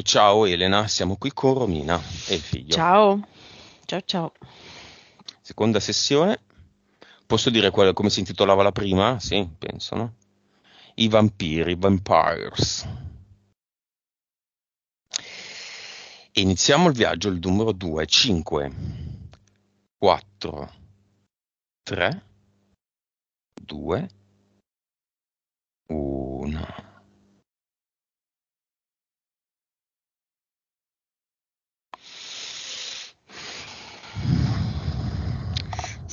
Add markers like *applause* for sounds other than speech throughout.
Ecco, ciao Elena, siamo qui con Romina e il figlio. Ciao, ciao ciao. Seconda sessione, posso dire qual- come si intitolava la prima? Sì, penso, no? I vampiri, vampires. Iniziamo il viaggio, il numero 2, 5, 4, 3, 2,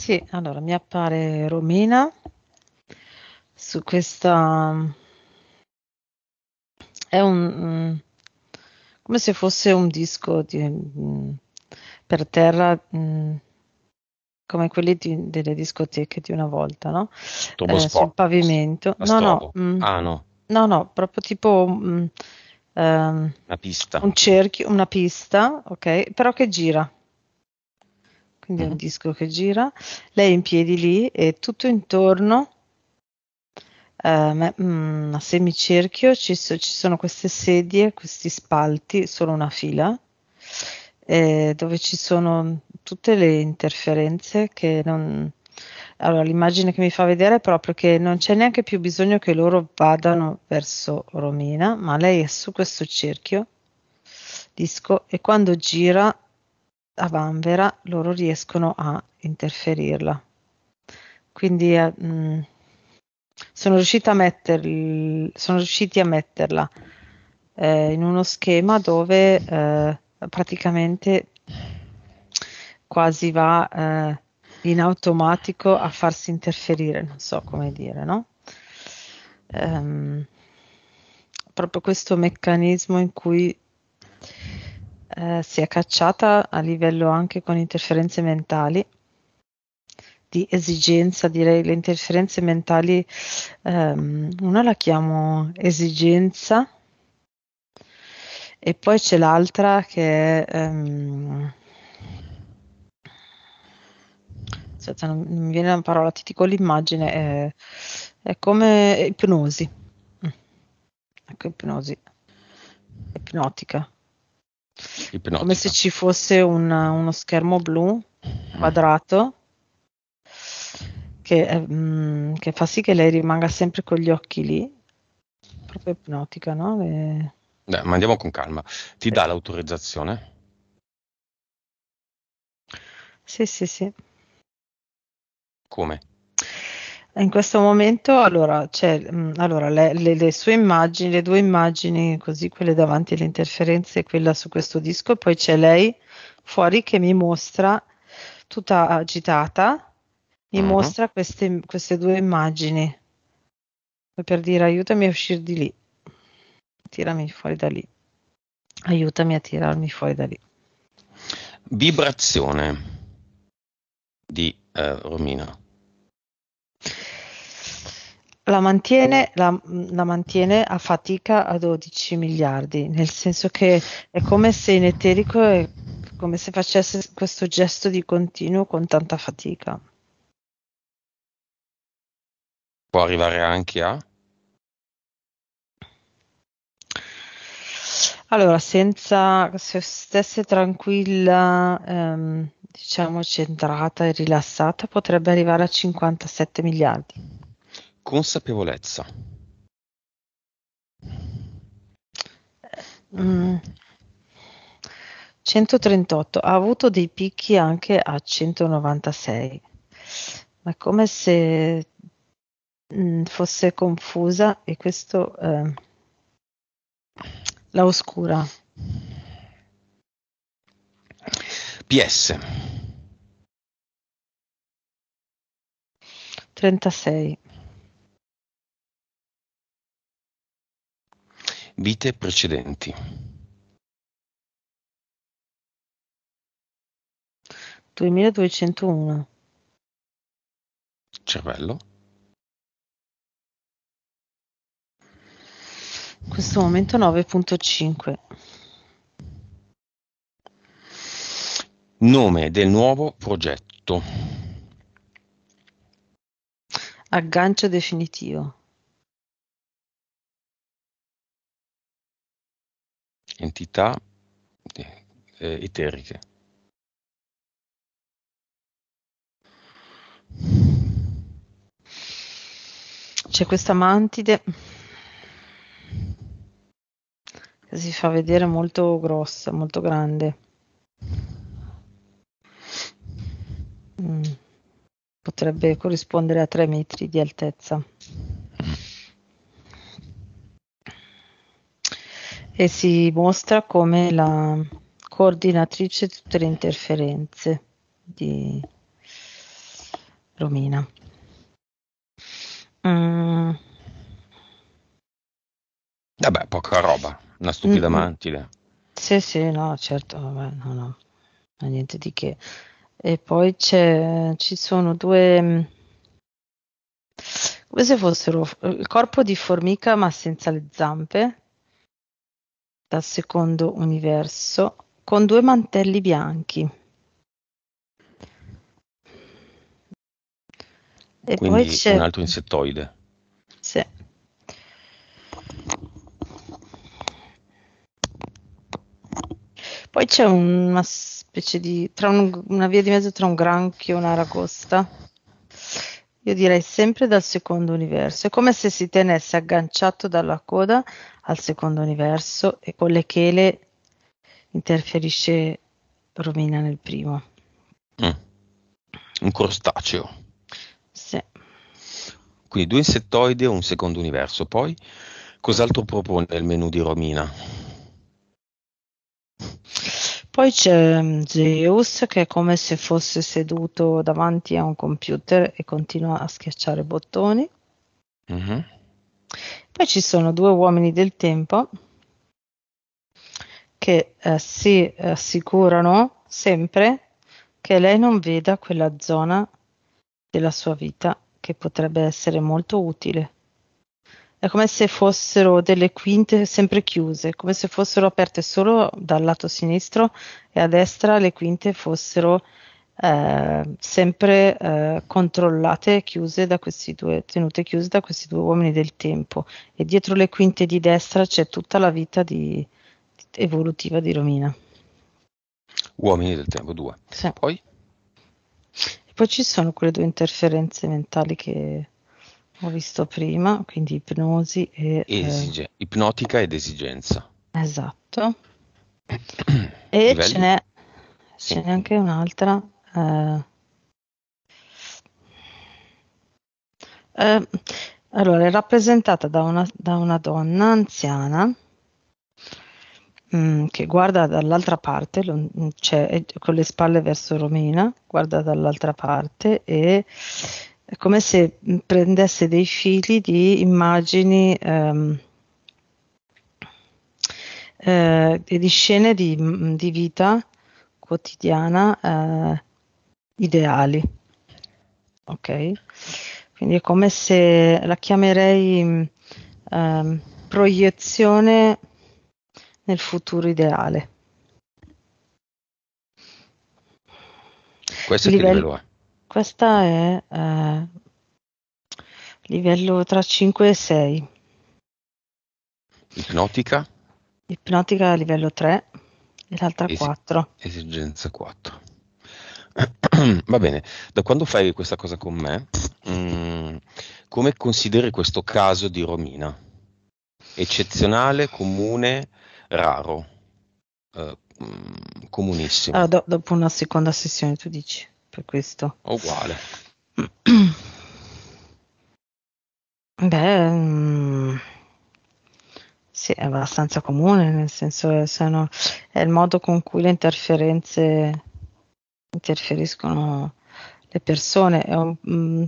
Sì, allora mi appare Romina su questa... È un... Mm, come se fosse un disco di, mm, per terra mm, come quelli di, delle discoteche di una volta, no? Eh, sul pavimento. No no, mh, ah, no, no, no. proprio tipo mh, um, ehm, una pista. Un cerchio, una pista, ok, però che gira quindi è un mhm. disco che gira, lei in piedi lì e tutto intorno eh, a semicerchio ci, so, ci, sono queste sedie, questi spalti, solo una fila, eh, dove ci sono tutte le interferenze che non... Allora, l'immagine che mi fa vedere è proprio che non c'è neanche più bisogno che loro vadano verso Romina, ma lei è su questo cerchio disco e quando gira a Vanvera loro riescono a interferirla. Quindi eh, mm, sono, riusciti a metterl- sono riusciti a metterla eh, in uno schema dove eh, praticamente quasi va eh, in automatico a farsi interferire, non so come dire, no? Ehm, proprio questo meccanismo in cui eh, si è cacciata a livello anche con interferenze mentali, di esigenza, direi le interferenze mentali, ehm, una la chiamo esigenza e poi c'è l'altra che è... Ehm, aspetta, non mi viene la parola, ti dico l'immagine, è, è come ipnosi. Mm. Ecco, ipnosi, ipnotica. Ipnottica. Come se ci fosse un, uno schermo blu mm. quadrato che, eh, mm, che, fa sì che lei rimanga sempre con gli occhi lì, proprio ipnotica, no? Le... Eh. Beh, ma andiamo con calma. Ti dà l'autorizzazione? Sì, sì, sì. Come? In questo momento, allora, c'è, mh, mm, allora le, le, le, sue immagini, le due immagini, così quelle davanti alle interferenze e quella su questo disco, poi c'è lei fuori che mi mostra, tutta agitata, mi uh-huh. mostra queste, queste due immagini per dire aiutami a uscire di lì, tirami fuori da lì, aiutami a tirarmi fuori da lì. Vibrazione di eh, Romina. La mantiene, la, la mantiene, a fatica a 12 miliardi, nel senso che è come se in eterico è come se facesse questo gesto di continuo con tanta fatica. Può arrivare anche a? Allora, senza se stesse tranquilla, ehm, diciamo centrata e rilassata, potrebbe arrivare a 57 miliardi. Consapevolezza. Mm. 138, ha avuto dei picchi anche a 196, ma è come se mh, mm, fosse confusa e questo... Eh, la oscura. PS. 36. Vite precedenti. 2201. Cervello. questo momento 9.5. Nome del nuovo progetto. Aggancio definitivo. Entità eh, eh eteriche. C'è questa mantide si fa vedere molto grossa, molto grande. Mm. Potrebbe corrispondere a 3 metri di altezza. E si mostra come la coordinatrice di tutte le interferenze di Romina. Mm. Vabbè, poca roba. Una stupida mm. mantide. Sì, sì, no, certo, vabbè, no, no, Ma niente di che. E poi c'è, ci sono due, mm, come se fossero il corpo di formica ma senza le zampe, dal secondo universo, con due mantelli bianchi. E Quindi poi c'è un altro insettoide. Sì. Poi c'è una specie di tra un, una via di mezzo tra un granchio e un'aragosta. Io direi sempre dal secondo universo. È come se si tenesse agganciato dalla coda al secondo universo e con le chele interferisce Romina nel primo. Mm. Un crostaceo. Sì. Quindi due insettoidi e un secondo universo. Poi cos'altro propone il menù di Romina? Poi c'è mm, Zeus che è come se fosse seduto davanti a un computer e continua a schiacciare bottoni. Uh-huh. Poi ci sono due uomini del tempo che eh, si eh, assicurano sempre che lei non veda quella zona della sua vita che potrebbe essere molto utile. È come se fossero delle quinte sempre chiuse, come se fossero aperte solo dal lato sinistro e a destra le quinte fossero eh, sempre eh, controllate e chiuse da questi due, tenute chiuse da questi due uomini del tempo. E dietro le quinte di destra c'è tutta la vita di, evolutiva di Romina. Uomini del tempo, due. Sì. Poi? poi ci sono quelle due interferenze mentali che ho visto prima, quindi ipnosi e... Eh, Esige- eh, ipnotica ed esigenza. Esatto. *clears throat* e ce n'è, sì. ce n'è anche un'altra. Eh, eh, allora, è rappresentata da una, da una donna anziana mm, che guarda dall'altra parte, cioè, con le spalle verso Romina, guarda dall'altra parte e è come se prendesse dei fili di immagini um, eh, di scene di, di vita quotidiana eh, ideali. Ok? Quindi è come se la chiamerei um, proiezione nel futuro ideale. Questo è livello, è questa è eh, livello tra 5 e 6. Ipnotica? Ipnotica livello 3 e l'altra Esi- 4. Esigenza 4. *clears throat* Va bene, da quando fai questa cosa con me, mh, mm, come consideri questo caso di Romina? Eccezionale, comune, raro, eh, mm, comunissimo. Allora, do- dopo una seconda sessione tu dici per questo. Uguale. *clears throat* Beh, mm, sì, è abbastanza comune, nel senso che eh, sono, è il modo con cui le interferenze interferiscono le persone è un, mm,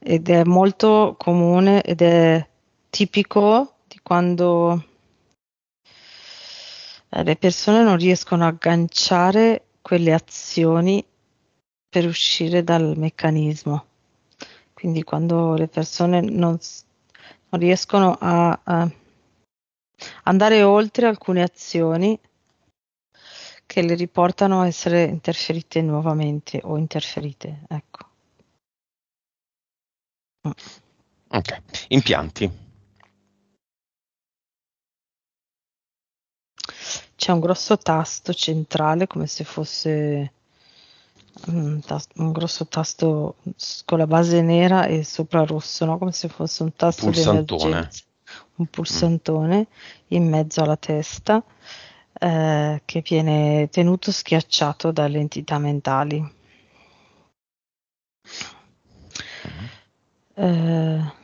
ed è molto comune ed è tipico di quando eh, le persone non riescono a agganciare quelle azioni per uscire dal meccanismo. Quindi quando le persone non, non riescono a, a, andare oltre alcune azioni che le riportano a essere interferite nuovamente o interferite, ecco. Mm. Ok, impianti. C'è un grosso tasto centrale come se fosse un, tasto, un, grosso tasto con la base nera e sopra rosso, no? come se fosse un tasto pulsantone. un pulsantone in mezzo alla testa eh, che viene tenuto schiacciato dalle entità mentali. Eh,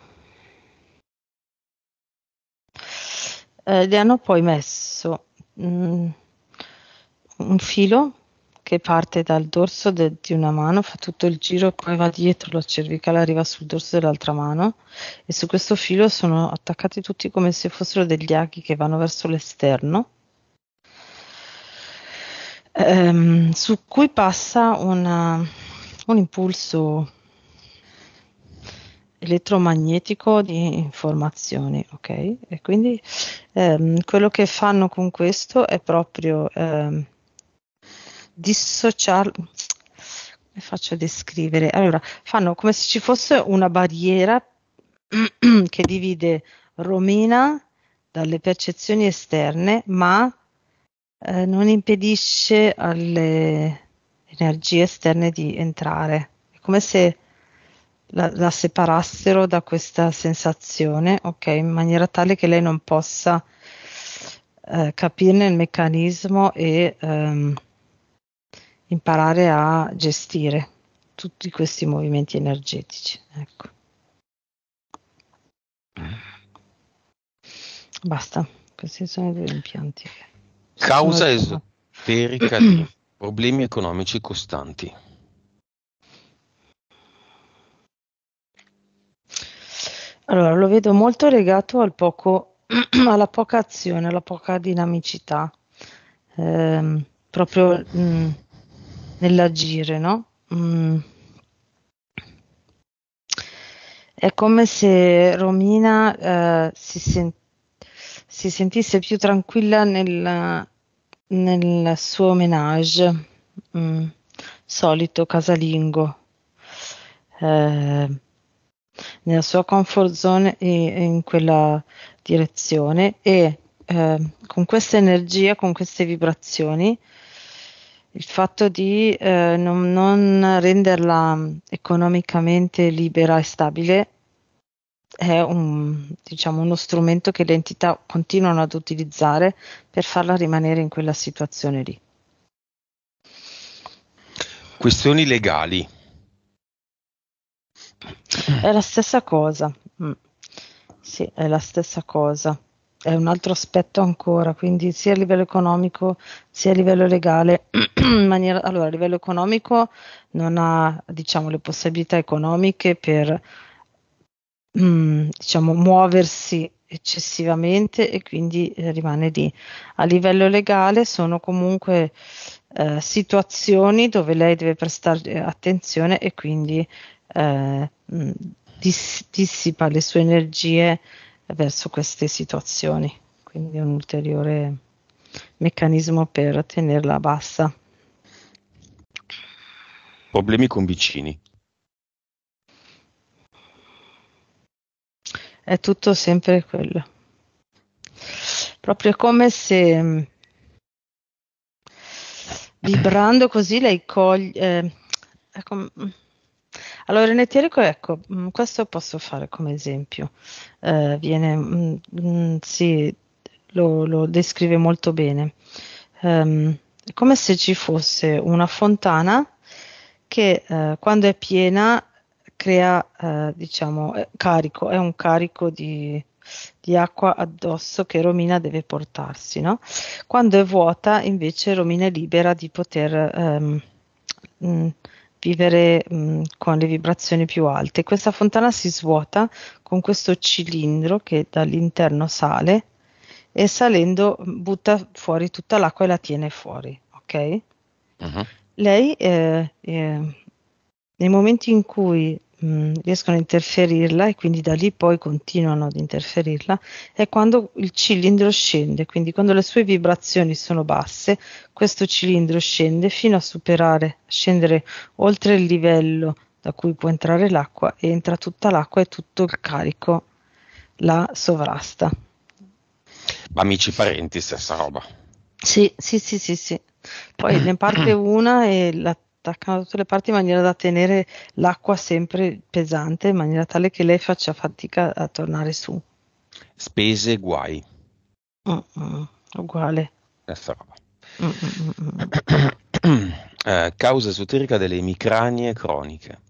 eh, gli hanno poi messo mh, mm, un filo che parte dal dorso de- di una mano, fa tutto il giro, poi va dietro la cervicale, arriva sul dorso dell'altra mano e su questo filo sono attaccati tutti come se fossero degli aghi che vanno verso l'esterno. Ehm, su cui passa una, un impulso elettromagnetico di informazioni, ok? E quindi ehm, quello che fanno con questo è proprio ehm, dissociare come faccio a descrivere? Allora, fanno come se ci fosse una barriera *clears throat* che divide Romina dalle percezioni esterne, ma eh, non impedisce alle energie esterne di entrare. È come se la, la separassero da questa sensazione, ok, in maniera tale che lei non possa eh, capirne il meccanismo e ehm, imparare a gestire tutti questi movimenti energetici. Ecco. Basta, questi sono i due impianti. Causa esoterica di *clears throat* problemi economici costanti. Allora, lo vedo molto legato al poco, *clears throat* alla poca azione, alla poca dinamicità, ehm, proprio mh, mm, nell'agire, no? Mm. È come se Romina eh, si, sen- si, sentisse più tranquilla nel, nel suo menage mm. solito casalingo. Eh, nella sua comfort zone e, in quella direzione e eh, con questa energia, con queste vibrazioni il fatto di eh, non, non, renderla mm, economicamente libera e stabile è un, diciamo, uno strumento che le entità continuano ad utilizzare per farla rimanere in quella situazione lì. Questioni legali. È la stessa cosa. Mm. Sì, è la stessa cosa è un altro aspetto ancora, quindi sia a livello economico sia a livello legale. *clears throat* maniera, allora, a livello economico non ha diciamo, le possibilità economiche per mh, mm, diciamo, muoversi eccessivamente e quindi eh, rimane lì. A livello legale sono comunque eh, situazioni dove lei deve prestare eh, attenzione e quindi eh, mm, dissipa le sue energie verso queste situazioni, quindi un ulteriore meccanismo per tenerla bassa. Problemi con vicini. È tutto sempre quello. Proprio come se mm, vibrando così lei coglie... Eh, com- ecco, mm, allora, in Etierico, ecco, mm, questo posso fare come esempio. Eh, viene, mh, mm, mm, sì, lo, lo, descrive molto bene. Um, è come se ci fosse una fontana che eh, quando è piena crea, eh, diciamo, carico, è un carico di, di acqua addosso che Romina deve portarsi. No? Quando è vuota, invece, Romina è libera di poter ehm, mh, vivere mh, con le vibrazioni più alte. Questa fontana si svuota con questo cilindro che dall'interno sale e salendo butta fuori tutta l'acqua e la tiene fuori, ok? Uh-huh. Lei eh, eh, nei momenti in cui Mm, riescono a interferirla e quindi da lì poi continuano ad interferirla, è quando il cilindro scende, quindi quando le sue vibrazioni sono basse, questo cilindro scende fino a superare, scendere oltre il livello da cui può entrare l'acqua e entra tutta l'acqua e tutto il carico la sovrasta. Ma amici parenti, stessa roba. Sì, sì, sì, sì, sì. Poi ne parte *clears throat* una e la attaccano da tutte le parti in maniera da tenere l'acqua sempre pesante, in maniera tale che lei faccia fatica a tornare su. Spese guai. Mm-mm, uguale. Stessa roba. *coughs* eh, causa esoterica delle emicranie croniche.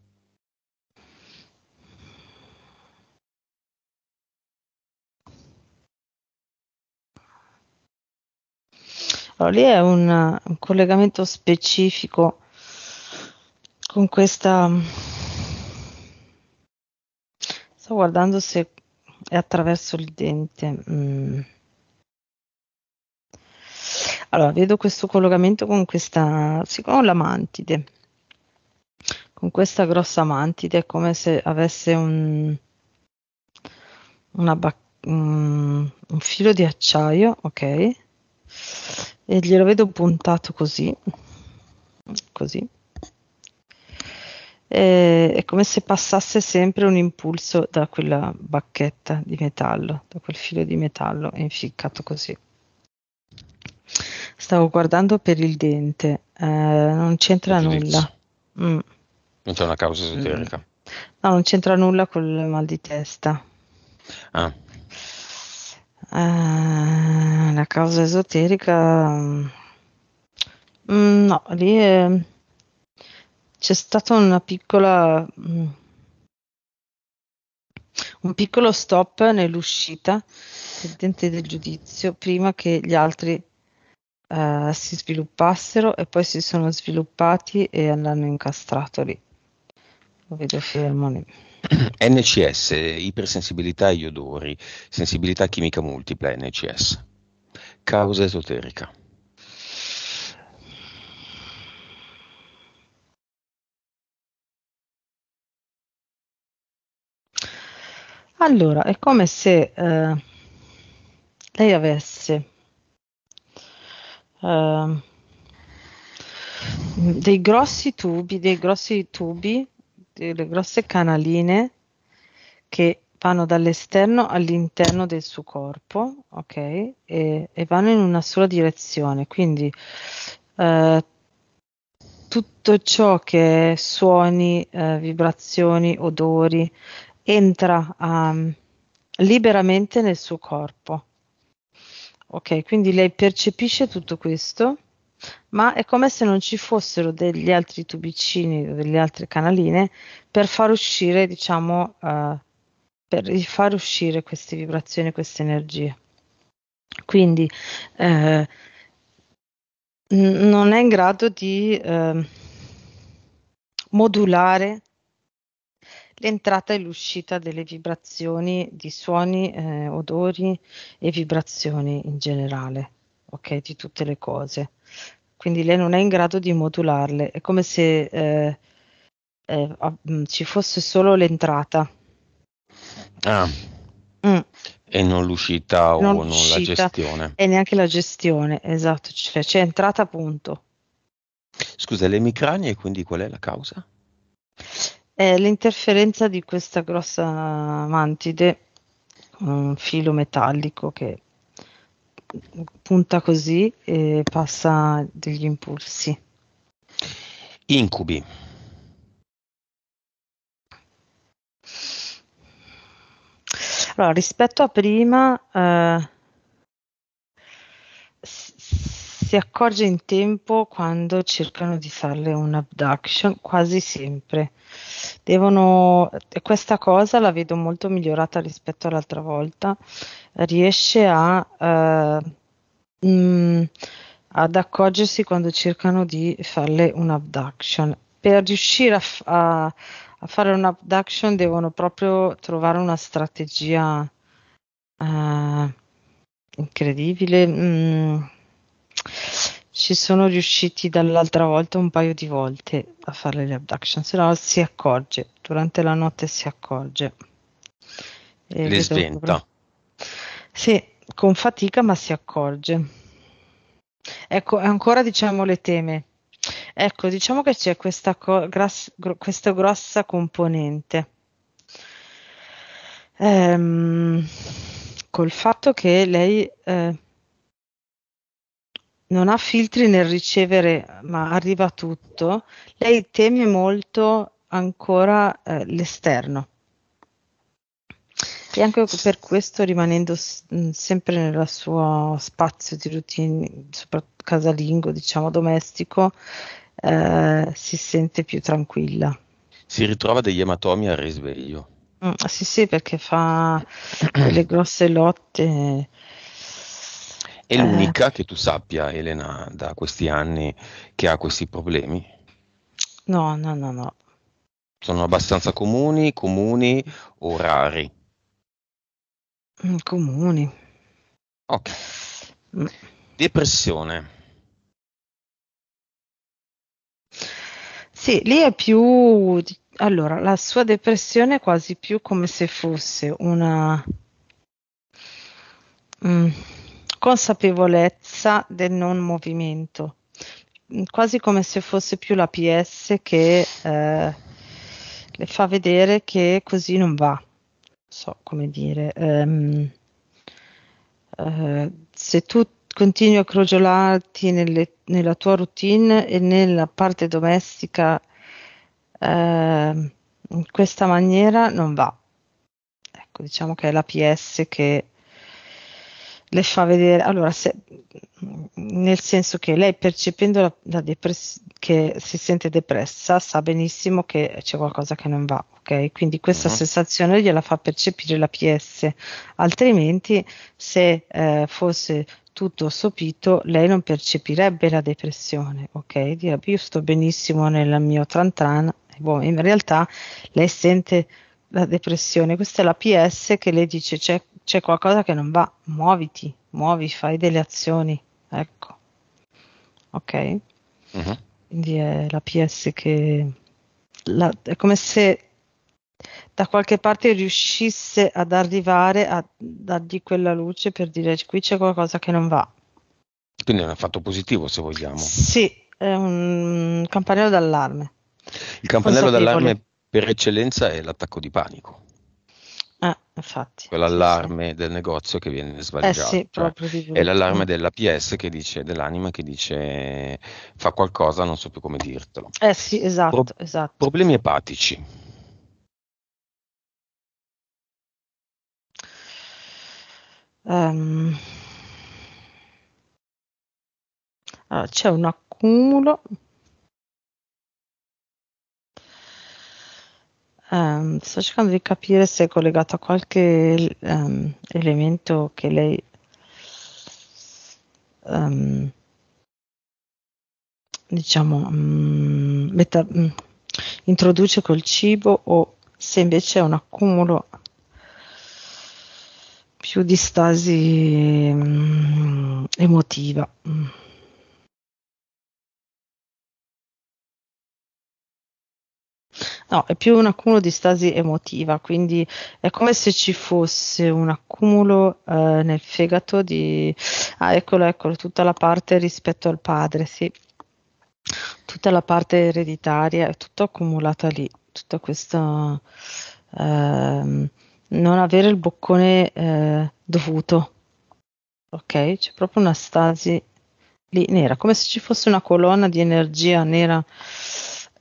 Allora, lì è un, un, collegamento specifico con questa... Sto guardando se è attraverso il dente. Mm. Allora, vedo questo collegamento con questa, sì, con la mantide, con questa grossa mantide, è come se avesse un, una bacchetta mm, un filo di acciaio, ok, e glielo vedo puntato così, così, eh, è come se passasse sempre un impulso da quella bacchetta di metallo, da quel filo di metallo inficcato così. Stavo guardando per il dente, eh, non c'entra nulla. Mm. Non c'è una causa esoterica. Mm. No, non c'entra nulla col mal di testa. Ah. Eh, la causa esoterica... Mm, mm no, lì è c'è stata una piccola mm, un piccolo stop nell'uscita del dente del giudizio prima che gli altri eh, si sviluppassero e poi si sono sviluppati e hanno incastrato lì. Lo vedo fermo lì. *clears throat* NCS, ipersensibilità agli odori, sensibilità chimica multipla NCS, causa esoterica. Allora, è come se eh, lei avesse eh, dei grossi tubi, dei grossi tubi, delle grosse canaline che vanno dall'esterno all'interno del suo corpo, ok? E, e vanno in una sola direzione, quindi eh, tutto ciò che è suoni, eh, vibrazioni, odori, entra um, liberamente nel suo corpo. Ok, quindi lei percepisce tutto questo, ma è come se non ci fossero degli altri tubicini o delle altre canaline per far uscire, diciamo, uh, per far uscire queste vibrazioni, queste energie. Quindi eh, non è in grado di eh, modulare l'entrata e l'uscita delle vibrazioni, di suoni, eh, odori e vibrazioni in generale, ok? Di tutte le cose. Quindi lei non è in grado di modularle, è come se eh, eh, mm, ci fosse solo l'entrata. Ah. Mm. E non l'uscita o non, non l'uscita, la gestione. E neanche la gestione, esatto, cioè c'è entrata punto. Scusa, le emicranie quindi qual è la causa? è l'interferenza di questa grossa mantide, un filo metallico che punta così e passa degli impulsi. Incubi. Allora, rispetto a prima, eh, si accorge in tempo quando cercano di farle un'abduction, quasi sempre. Devono, questa cosa la vedo molto migliorata rispetto all'altra volta, riesce a, uh, eh, mh, mm, ad accorgersi quando cercano di farle un'abduction. Per riuscire a, f- a, a fare un'abduction devono proprio trovare una strategia uh, incredibile. Mm ci sono riusciti dall'altra volta un paio di volte a fare le abduction, se no si accorge, durante la notte si accorge. E le sventa. Sì, con fatica ma si accorge. Ecco, ancora diciamo le teme. Ecco, diciamo che c'è questa, co- gras- gro- questa grossa componente. Ehm, col fatto che lei... Eh, non ha filtri nel ricevere, ma arriva tutto, lei teme molto ancora eh, l'esterno. E anche per questo, rimanendo s- mm, sempre nel suo spazio di routine, soprattutto casalingo, diciamo domestico, eh, si sente più tranquilla. Si ritrova degli ematomi al risveglio. Mm, sì, sì, perché fa le grosse lotte è eh. l'unica che tu sappia, Elena, da questi anni che ha questi problemi? No, no, no, no. Sono abbastanza comuni, comuni o rari? Mm, comuni. Ok. Mm. Depressione. Sì, lì è più... Allora, la sua depressione è quasi più come se fosse una... Mm consapevolezza del non movimento, quasi come se fosse più la PS che eh, le fa vedere che così non va. So come dire, ehm, eh, se tu continui a crogiolarti nelle, nella tua routine e nella parte domestica eh, in questa maniera non va. Ecco, diciamo che è la PS che le fa vedere, allora, se, nel senso che lei percependo la, la depress- che si sente depressa sa benissimo che c'è qualcosa che non va, ok? Quindi questa uh-huh. sensazione gliela fa percepire la PS, altrimenti se eh, fosse tutto sopito lei non percepirebbe la depressione, ok? Direbbe io sto benissimo nel mio trantran, boh, in realtà lei sente la depressione, questa è la PS che le dice c'è cioè, c'è qualcosa che non va, muoviti, muovi, fai delle azioni, ecco. Ok? Uh-huh. Quindi è la PS che... La, è come se da qualche parte riuscisse ad arrivare a dargli quella luce per dire qui c'è qualcosa che non va. Quindi è un fatto positivo se vogliamo. Sì, è un campanello d'allarme. Il campanello d'allarme per eccellenza è l'attacco di panico. Infatti, quell'allarme sì, sì. del negozio che viene svaligiato. Eh sì, cioè, è l'allarme dell'APS che dice, dell'anima che dice fa qualcosa, non so più come dirtelo. Eh sì, esatto, Pro- esatto. Problemi epatici. Um, allora, c'è un accumulo Um, sto cercando di capire se è collegato a qualche um, elemento che lei um, diciamo mm, meta, mm, introduce col cibo o se invece è un accumulo più di stasi mm, emotiva. No, è più un accumulo di stasi emotiva, quindi è come se ci fosse un accumulo eh, nel fegato di... Ah, eccolo, eccolo, tutta la parte rispetto al padre, sì. Tutta la parte ereditaria è tutta accumulata lì, tutta questa... Ehm, non avere il boccone eh, dovuto, ok? C'è proprio una stasi lì nera, come se ci fosse una colonna di energia nera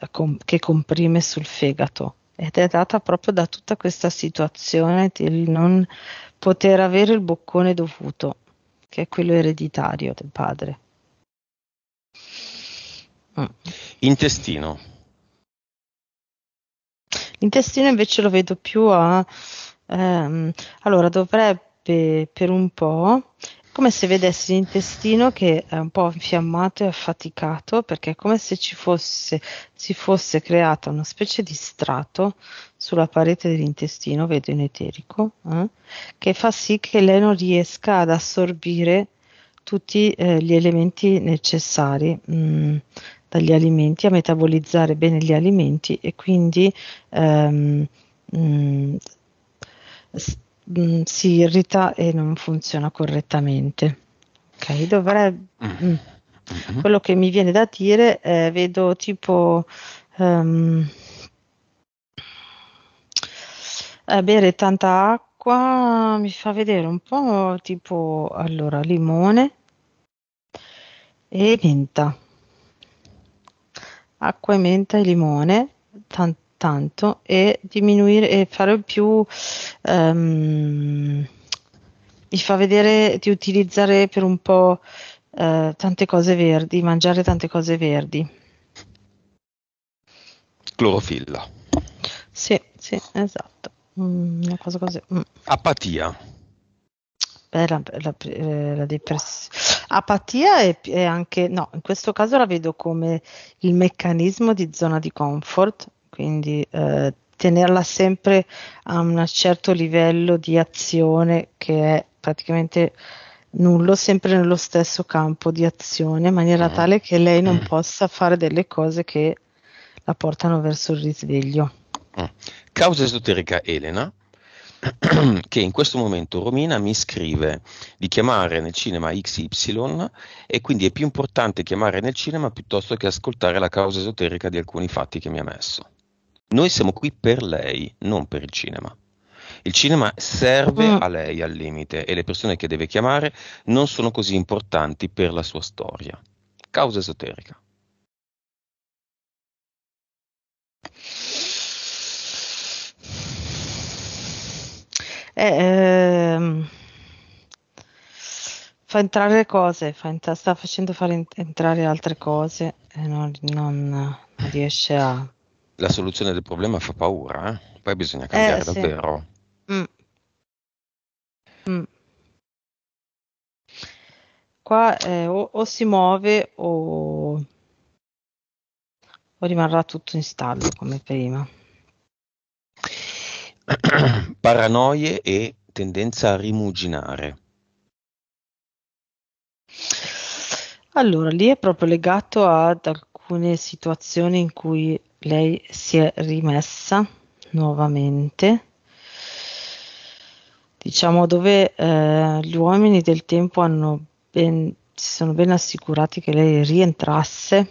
com- che comprime sul fegato ed è data proprio da tutta questa situazione di non poter avere il boccone dovuto, che è quello ereditario del padre. Mm. Intestino. L'intestino invece lo vedo più a... Ehm, allora dovrebbe per un po' come se vedessi l'intestino che è un po' infiammato e affaticato, perché è come se ci fosse, si fosse creata una specie di strato sulla parete dell'intestino, vedo in eterico, eh, che fa sì che lei non riesca ad assorbire tutti eh, gli elementi necessari mh, mm, dagli alimenti, a metabolizzare bene gli alimenti e quindi ehm, mh, mm, mh, mm, si irrita e non funziona correttamente. Ok, dovrebbe. Mm. mm. Mm-hmm. Quello che mi viene da dire è eh, vedo tipo um, bere tanta acqua mi fa vedere un po' tipo allora limone e menta acqua e menta e limone tan- tanto e diminuire e fare più um, mi fa vedere di utilizzare per un po' uh, tante cose verdi, mangiare tante cose verdi. Clorofilla. Sì, sì, esatto. Mm, una cosa così. Mm. Apatia. Beh, la, la, eh, la depressione. Apatia è, è, anche, no, in questo caso la vedo come il meccanismo di zona di comfort quindi eh, tenerla sempre a un certo livello di azione che è praticamente nullo, sempre nello stesso campo di azione, in maniera mm. tale che lei non mm. possa fare delle cose che la portano verso il risveglio. Mm. Causa esoterica Elena, *clears throat* che in questo momento Romina mi scrive di chiamare nel cinema XY e quindi è più importante chiamare nel cinema piuttosto che ascoltare la causa esoterica di alcuni fatti che mi ha messo. Noi siamo qui per lei, non per il cinema. Il cinema serve mm. a lei al limite e le persone che deve chiamare non sono così importanti per la sua storia. Causa esoterica. Eh, ehm, fa entrare le cose, fa entra- sta facendo fare entrare altre cose e non, non riesce a la soluzione del problema fa paura, eh? poi bisogna eh, cambiare eh, sì. davvero. Mm. Mm. Qua eh, o, o, si muove o, o rimarrà tutto in stallo come prima. *coughs* Paranoie e tendenza a rimuginare. Allora, lì è proprio legato ad alcune situazioni in cui lei si è rimessa nuovamente diciamo dove eh, gli uomini del tempo hanno ben, si sono ben assicurati che lei rientrasse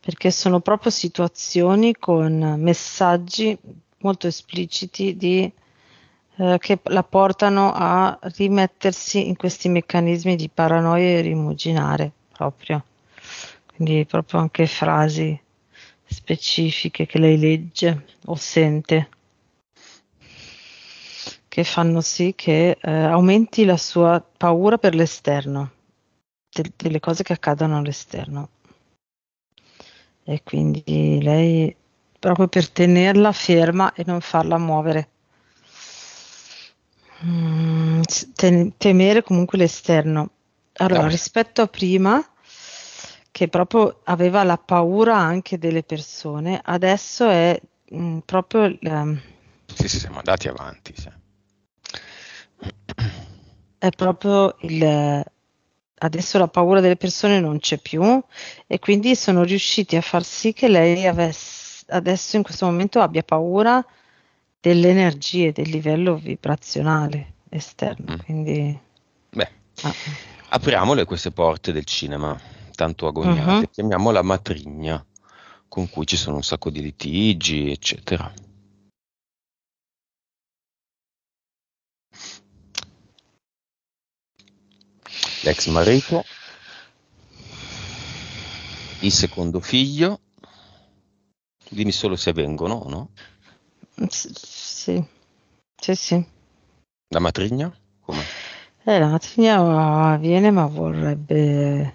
perché sono proprio situazioni con messaggi molto espliciti di, eh, che la portano a rimettersi in questi meccanismi di paranoia e rimuginare proprio quindi proprio anche frasi specifiche che lei legge o sente che fanno sì che eh, aumenti la sua paura per l'esterno, de- delle cose che accadono all'esterno. E quindi lei, proprio per tenerla ferma e non farla muovere, mm, ten- temere comunque l'esterno. Allora, no. rispetto a prima, che proprio aveva la paura anche delle persone, adesso è mh, mm, proprio... Um, sì, sì, siamo andati avanti. Sì. È proprio il... Adesso la paura delle persone non c'è più e quindi sono riusciti a far sì che lei avesse, adesso in questo momento abbia paura delle energie, del livello vibrazionale esterno. Mm. Quindi... Beh, ah. apriamole queste porte del cinema tanto agognate, uh-huh. Mhm. chiamiamola matrigna, con cui ci sono un sacco di litigi, eccetera. L'ex marito, il secondo figlio, dimmi solo se vengono o no. sì, sì, sì. La matrigna? Come? Eh, la matrigna viene ma vorrebbe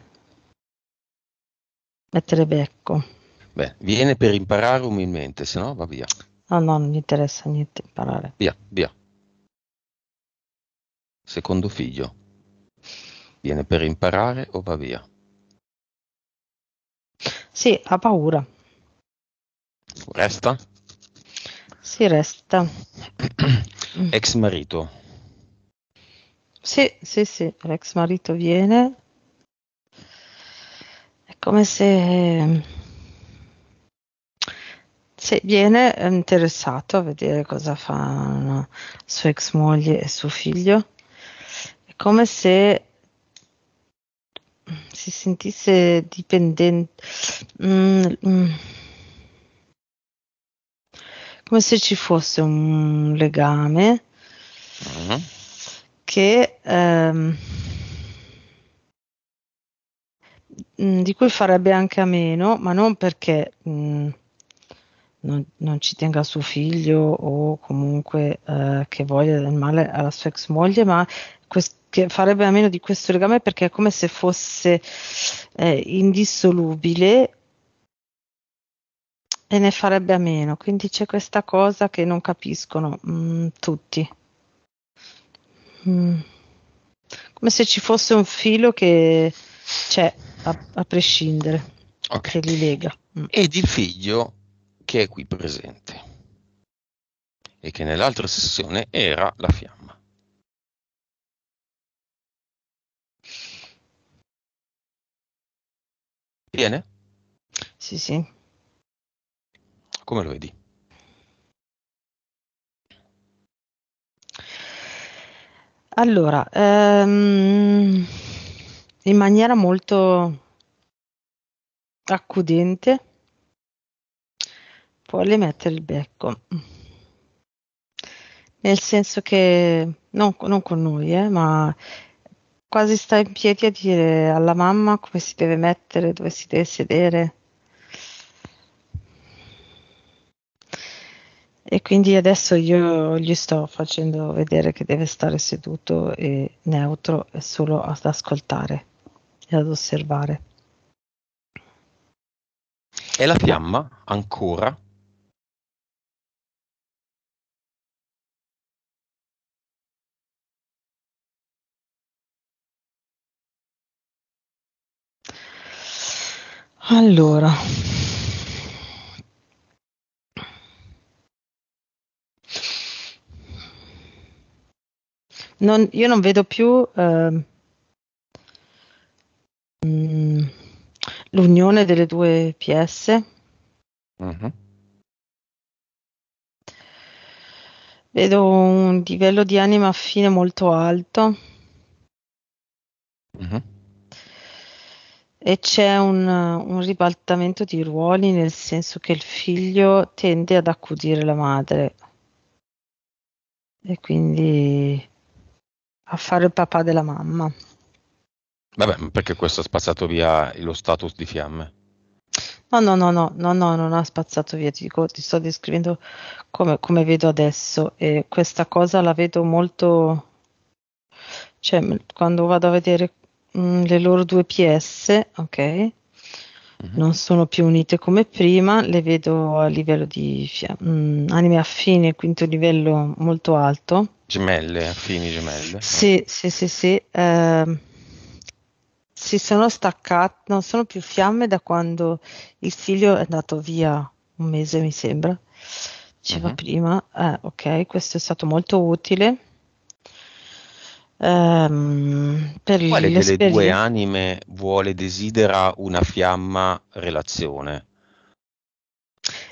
Mettere becco. Beh, viene per imparare umilmente, se no va via. No, no, non mi interessa niente imparare. Via, via. Secondo figlio. Viene per imparare o va via? Sì, ha paura. Resta? Si resta. Ex marito. Sì, sì, sì, l'ex marito viene come se, se viene interessato a vedere cosa fanno sua ex moglie e suo figlio. È come se si sentisse dipendente. Mm, mm. Come se ci fosse un legame mm-hmm. che. Um, Mm, di cui farebbe anche a meno, ma non perché mh, mm, non, non, ci tenga suo figlio o comunque eh, che voglia del male alla sua ex moglie, ma quest- che farebbe a meno di questo legame perché è come se fosse eh, indissolubile e ne farebbe a meno. Quindi c'è questa cosa che non capiscono mh, mm, tutti. Mm. Come se ci fosse un filo che c'è cioè, a, a prescindere okay. che li lega. Mm. Ed il figlio che è qui presente e che nell'altra sessione era la fiamma. Viene? Sì, sì. Come lo vedi? Allora, um in maniera molto accudente poi le mettere il becco nel senso che non, non con noi eh, ma quasi sta in piedi a dire alla mamma come si deve mettere dove si deve sedere e quindi adesso io gli sto facendo vedere che deve stare seduto e neutro e solo ad ascoltare e ad osservare. E la fiamma ancora? Allora, Non, io non vedo più eh, Mm, l'unione delle due PS. Uh-huh. Mhm. Vedo un livello di anima affine molto alto. Uh-huh. E c'è un, un, ribaltamento di ruoli nel senso che il figlio tende ad accudire la madre e quindi a fare il papà della mamma. Vabbè, perché questo ha spazzato via lo status di fiamme. No, no, no, no, no, no, non ha spazzato via, ti, dico, ti sto descrivendo come, come, vedo adesso e questa cosa la vedo molto, cioè quando vado a vedere mh, mm, le loro due PS, ok, mm-hmm. non sono più unite come prima, le vedo a livello di fia- mh, mm, anime affine, quinto livello molto alto. Gemelle, affini gemelle. Sì, sì, sì, sì. Eh, si sono staccate, non sono più fiamme da quando il figlio è andato via un mese, mi sembra. Diceva uh-huh. prima, eh, ok, questo è stato molto utile. Um, per Quale delle due anime vuole, desidera una fiamma relazione?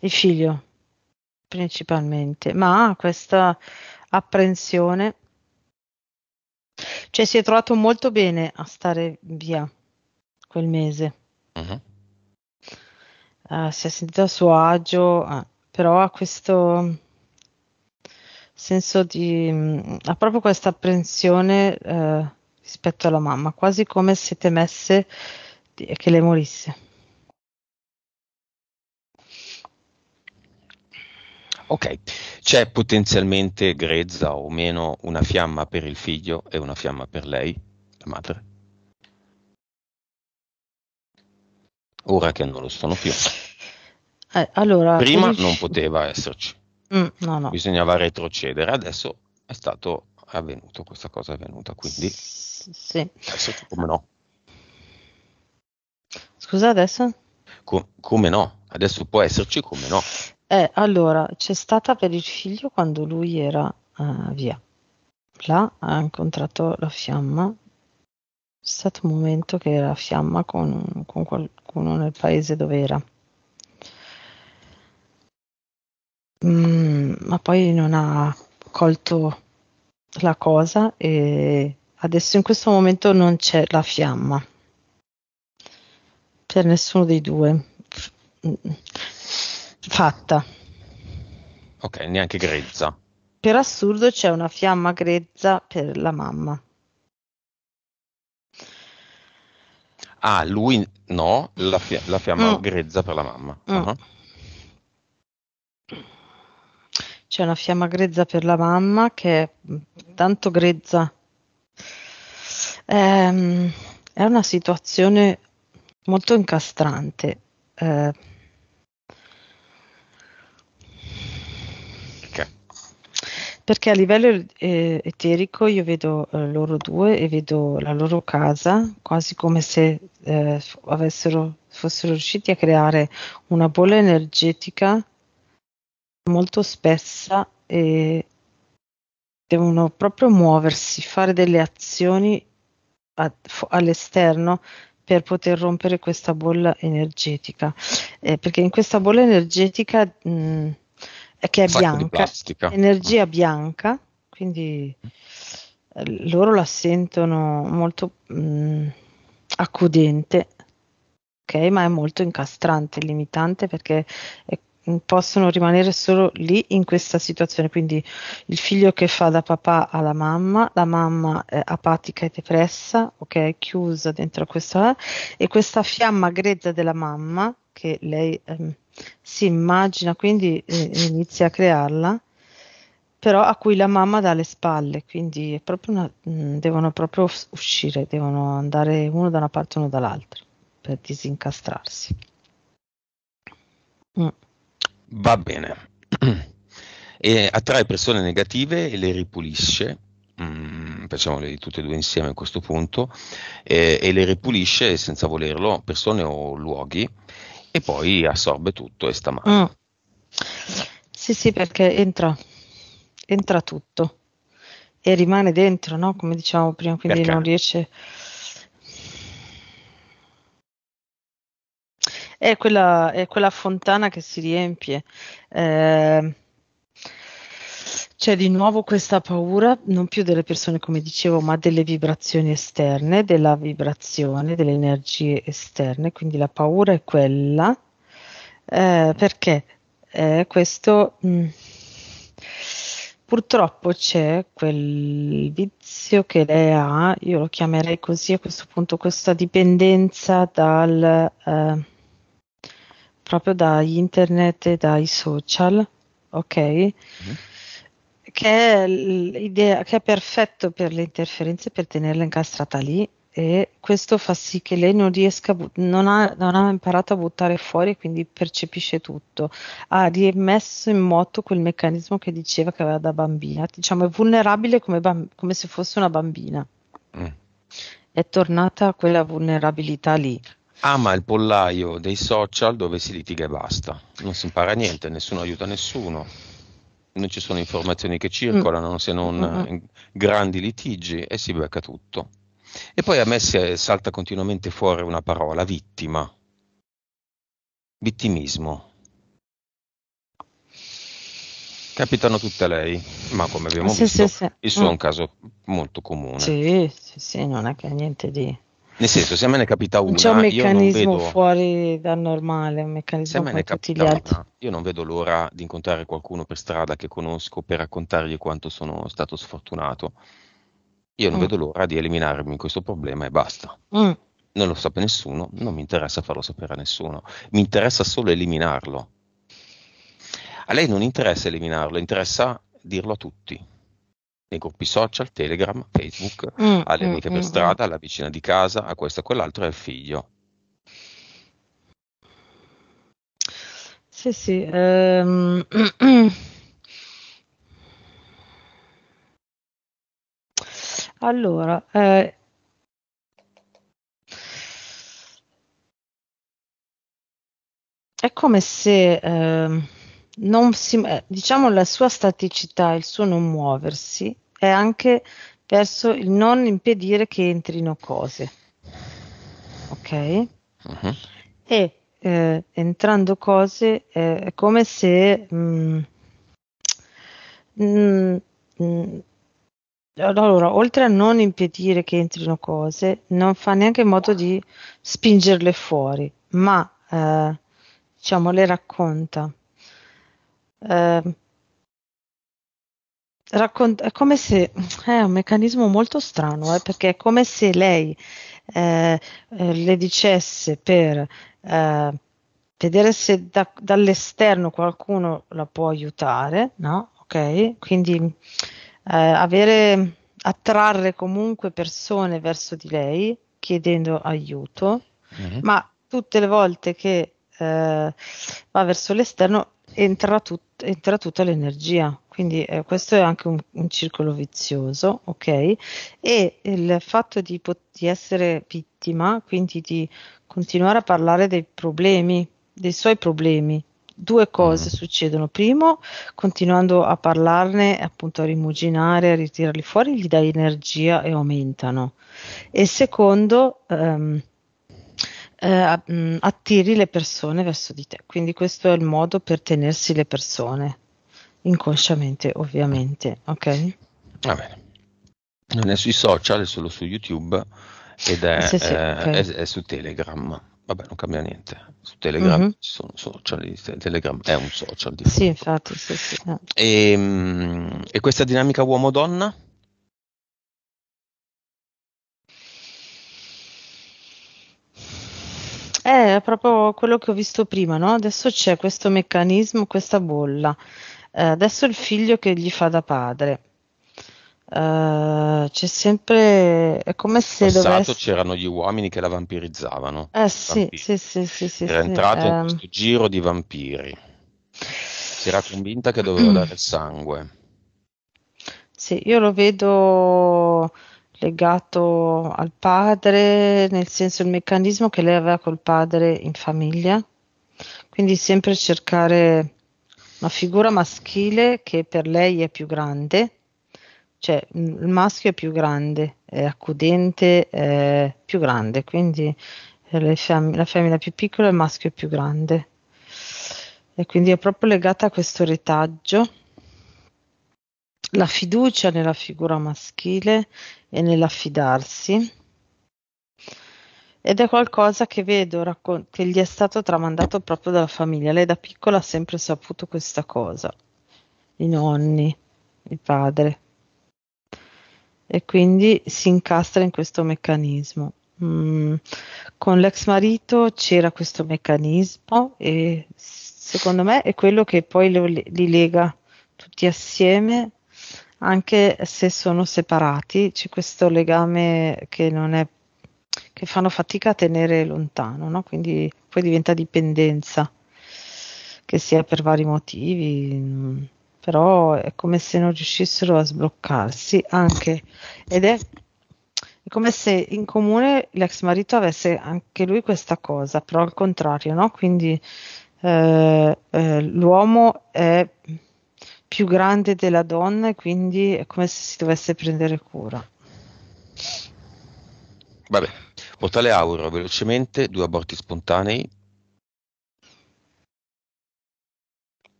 Il figlio, principalmente, ma questa apprensione cioè si è trovato molto bene a stare via quel mese. Uh-huh. Uh, si è sentito a suo agio, eh, però ha questo senso di... Mh, mm, ha proprio questa apprensione eh, rispetto alla mamma, quasi come se temesse che lei morisse. Ok, c'è potenzialmente grezza o meno una fiamma per il figlio e una fiamma per lei, la madre? Ora che non lo sono più. Eh, allora, Prima dici... non poteva esserci, mm, no, no. bisognava retrocedere, adesso è stato avvenuto, questa cosa è avvenuta, quindi sì. adesso come no? Scusa adesso? Co- come no? Adesso può esserci come no? Eh, allora, c'è stata per il figlio quando lui era eh, via. Là ha incontrato la fiamma. C'è stato un momento che era fiamma con, con qualcuno nel paese dove era. Mm, ma poi non ha colto la cosa e adesso in questo momento non c'è la fiamma per nessuno dei due fatta. Ok, neanche grezza. Per assurdo c'è una fiamma grezza per la mamma. Ah, lui no, la, fia- la fiamma mm. grezza per la mamma. Uh-huh. C'è una fiamma grezza per la mamma che è tanto grezza. Ehm, è una situazione molto incastrante. Eh, perché a livello eh, eterico io vedo eh, loro due e vedo la loro casa quasi come se eh, avessero, fossero riusciti a creare una bolla energetica molto spessa e devono proprio muoversi, fare delle azioni a, all'esterno per poter rompere questa bolla energetica, eh, perché in questa bolla energetica mh, che è bianca, energia mm. bianca, quindi eh, loro la sentono molto mh, mm, accudente, ok, ma è molto incastrante, limitante perché è, eh, possono rimanere solo lì in questa situazione, quindi il figlio che fa da papà alla mamma, la mamma è eh, apatica e depressa, ok, chiusa dentro questa e questa fiamma grezza della mamma che lei ehm, si immagina, quindi eh, inizia a crearla, però a cui la mamma dà le spalle, quindi proprio una, mh, mm, devono proprio uscire, devono andare uno da una parte e uno dall'altra per disincastrarsi. Mm. Va bene. E attrae persone negative e le ripulisce Mm, facciamole tutte e due insieme a questo punto, eh, e le ripulisce senza volerlo, persone o luoghi e poi assorbe tutto e sta male. Mm. Sì, sì, perché entra, entra tutto e rimane dentro, no? Come dicevamo prima, quindi perché? non riesce. È quella, è quella, fontana che si riempie. Eh, c'è di nuovo questa paura, non più delle persone come dicevo, ma delle vibrazioni esterne, della vibrazione, delle energie esterne, quindi la paura è quella, eh, perché eh, questo... Mh, mm, purtroppo c'è quel vizio che lei ha, io lo chiamerei così a questo punto, questa dipendenza dal, eh, proprio da internet e dai social, ok? Mm-hmm che è l'idea che è perfetto per le interferenze per tenerla incastrata lì e questo fa sì che lei non riesca, non ha, non ha imparato a buttare fuori, quindi percepisce tutto. Ha rimesso in moto quel meccanismo che diceva che aveva da bambina, diciamo è vulnerabile come, bamb- come se fosse una bambina. Mm. È tornata a quella vulnerabilità lì. Ama il pollaio dei social dove si litiga e basta, non si impara niente, nessuno aiuta nessuno non ci sono informazioni che circolano mm. se non mm-hmm. grandi litigi e si becca tutto. E poi a me salta continuamente fuori una parola, vittima, vittimismo. Capitano tutte lei, ma come abbiamo sì, visto, sì, sì. il suo è un mm. caso molto comune. Sì, sì, sì, non è che niente di... Nel senso, se a me ne capita una, c'è un meccanismo vedo... fuori dal normale, un meccanismo come me tutti gli altri. io non vedo l'ora di incontrare qualcuno per strada che conosco per raccontargli quanto sono stato sfortunato. Io non mm. vedo l'ora di eliminarmi in questo problema e basta. Mm. Non lo sa nessuno, non mi interessa farlo sapere a nessuno, mi interessa solo eliminarlo. A lei non interessa eliminarlo, interessa dirlo a tutti nei gruppi social, Telegram, Facebook, mm, alle mm, amiche mm, per mm. strada, alla vicina di casa, a questo, a quell'altro e al figlio. Sì, sì. Ehm... *clears throat* Allora, eh... è come se eh, non si, eh, diciamo la sua staticità, il suo non muoversi, è anche verso il non impedire che entrino cose. Ok? Uh-huh. E eh, entrando cose eh, è come se mh, mm, mh, mm, mh, mm, allora, oltre a non impedire che entrino cose, non fa neanche modo di spingerle fuori, ma eh, diciamo le racconta. Eh, raccont- è come se è un meccanismo molto strano, eh, perché è come se lei eh, eh le dicesse per eh, vedere se da, dall'esterno qualcuno la può aiutare, no? Ok? Quindi eh, avere attrarre comunque persone verso di lei chiedendo aiuto, mm-hmm. ma tutte le volte che eh, va verso l'esterno entra, tut- entra tutta l'energia. Quindi eh, questo è anche un, un, circolo vizioso, ok? E il fatto di, pot- di essere vittima, quindi di continuare a parlare dei problemi, dei suoi problemi, due cose mm. succedono. Primo, continuando a parlarne, appunto a rimuginare, a ritirarli fuori, gli dai energia e aumentano. E secondo, ehm, eh, mm, attiri le persone verso di te. Quindi questo è il modo per tenersi le persone, inconsciamente ovviamente, ok? Va bene. Non è sui social, è solo su YouTube ed è, eh, sì, sì, eh, okay. è, è su Telegram. Vabbè, non cambia niente. Su Telegram mm-hmm. ci sono social, Telegram è un social di fatto. Sì, infatti, sì, sì. E, eh. ehm, e questa dinamica uomo-donna? Eh, è proprio quello che ho visto prima, no? Adesso c'è questo meccanismo, questa bolla. Eh, adesso il figlio che gli fa da padre. Eh, c'è sempre è come se in passato dovesse... c'erano gli uomini che la vampirizzavano eh sì, sì sì sì sì era sì, entrato sì, in ehm... questo giro di vampiri si era convinta che doveva *clears throat* dare sangue sì io lo vedo legato al padre, nel senso il meccanismo che lei aveva col padre in famiglia, quindi sempre cercare una figura maschile che per lei è più grande, cioè il maschio è più grande, è accudente, è più grande, quindi eh, fem- la femmina più piccola e il maschio più grande. E quindi è proprio legata a questo retaggio la fiducia nella figura maschile e nell'affidarsi ed è qualcosa che vedo raccon- che gli è stato tramandato proprio dalla famiglia. Lei da piccola ha sempre saputo questa cosa, i nonni, il padre, e quindi si incastra in questo meccanismo. Mm. Con l'ex marito c'era questo meccanismo e secondo me è quello che poi li, li lega tutti assieme anche se sono separati, c'è questo legame che non è che fanno fatica a tenere lontano, no? quindi poi diventa dipendenza, che sia per vari motivi, però è come se non riuscissero a sbloccarsi anche ed è come se in comune l'ex marito avesse anche lui questa cosa, però al contrario, no? quindi eh, eh, l'uomo è più grande della donna e quindi è come se si dovesse prendere cura. Vabbè, portale auro velocemente, due aborti spontanei.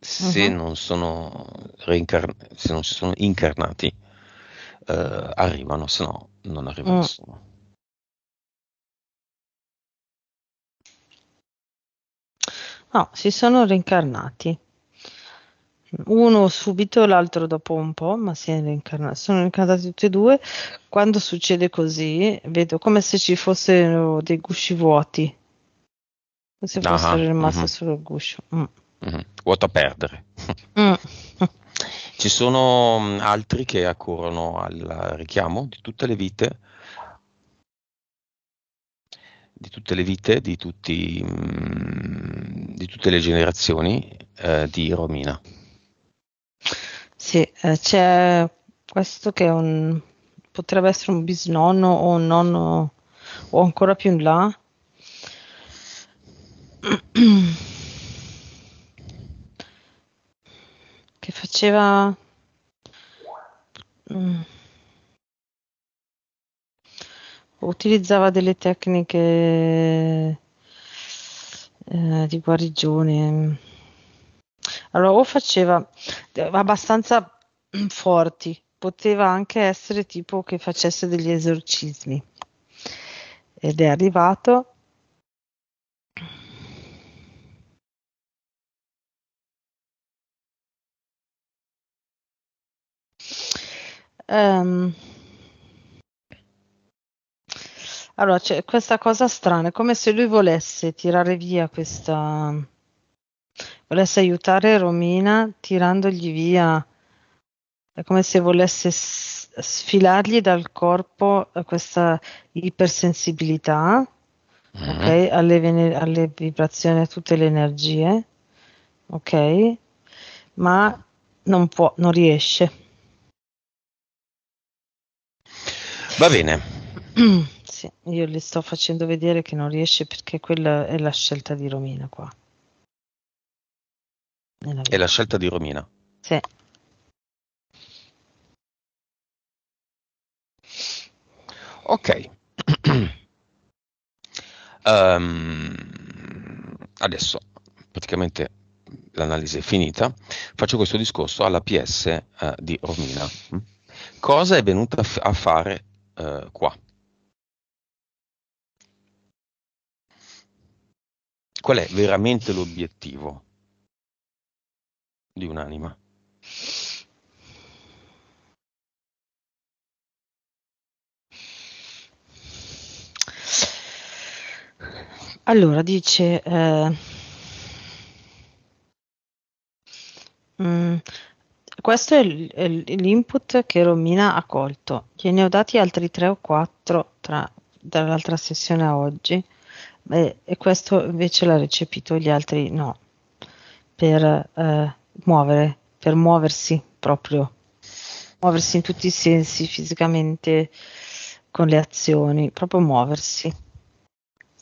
Se, uh-huh. non, sono reincarn- se non si sono incarnati, eh, arrivano, se no non arriva uh. nessuno. No, si sono reincarnati uno subito l'altro dopo un po', ma si è reincarnato. sono reincarnati tutti e due. Quando succede così, vedo come se ci fossero dei gusci vuoti, come se fossero uh-huh, rimasto uh-huh. Mm-hmm. solo il guscio. Mm. Uh-huh. Vuoto a perdere. mm. *laughs* Ci sono mm, altri che accorrono al richiamo di tutte le vite, di tutte le vite, di, tutti, mm, di tutte le generazioni eh, di Romina. Sì, eh, c'è questo che è un, potrebbe essere un bisnonno o un nonno o ancora più in là. *clears throat* Che faceva... Mm, utilizzava delle tecniche eh, di guarigione allora, o faceva eh, abbastanza mm, forti, poteva anche essere tipo che facesse degli esorcismi. Ed è arrivato Um, allora, c'è questa cosa strana, è come se lui volesse tirare via questa, volesse aiutare Romina tirandogli via, è come se volesse sfilargli dal corpo eh, questa ipersensibilità mm-hmm. okay, alle, vene- alle vibrazioni, a tutte le energie, ok? Ma non può, non riesce. Va bene. *clears throat* sì, io le sto facendo vedere che non riesce perché quella è la scelta di Romina qua. Nella eh, È la scelta di Romina. Sì. Ok. um, *clears throat* adesso praticamente l'analisi è finita. Faccio questo discorso alla PS eh, di Romina. Mm? Cosa è venuta a fare eh, qua? Qual è veramente l'obiettivo? di un'anima. Allora dice, ehm mhmm, questo è l è l'input che Romina ha colto. Gliene ho dati altri 3 o 4 tra dall'altra sessione a oggi e e questo invece l'ha recepito, gli altri no. Per, ehm muovere, per muoversi proprio, muoversi in tutti i sensi, fisicamente, con le azioni, proprio muoversi.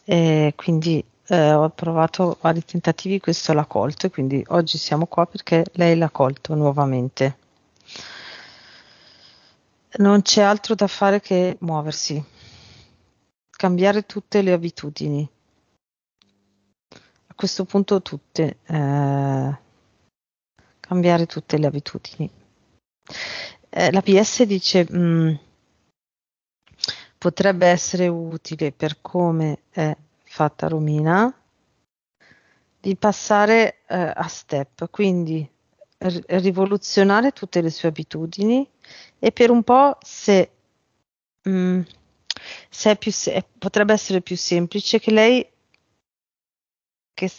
E quindi eh, ho provato vari tentativi, questo l'ha colto e quindi oggi siamo qua perché lei l'ha colto nuovamente. Non c'è altro da fare che muoversi, cambiare tutte le abitudini. A questo punto tutte. Eh, cambiare tutte le abitudini. Eh, la PS dice mh, mm, potrebbe essere utile per come è fatta Romina di passare eh, a step, quindi r- rivoluzionare tutte le sue abitudini e per un po' se, mh, mm, se, se- potrebbe essere più semplice che lei che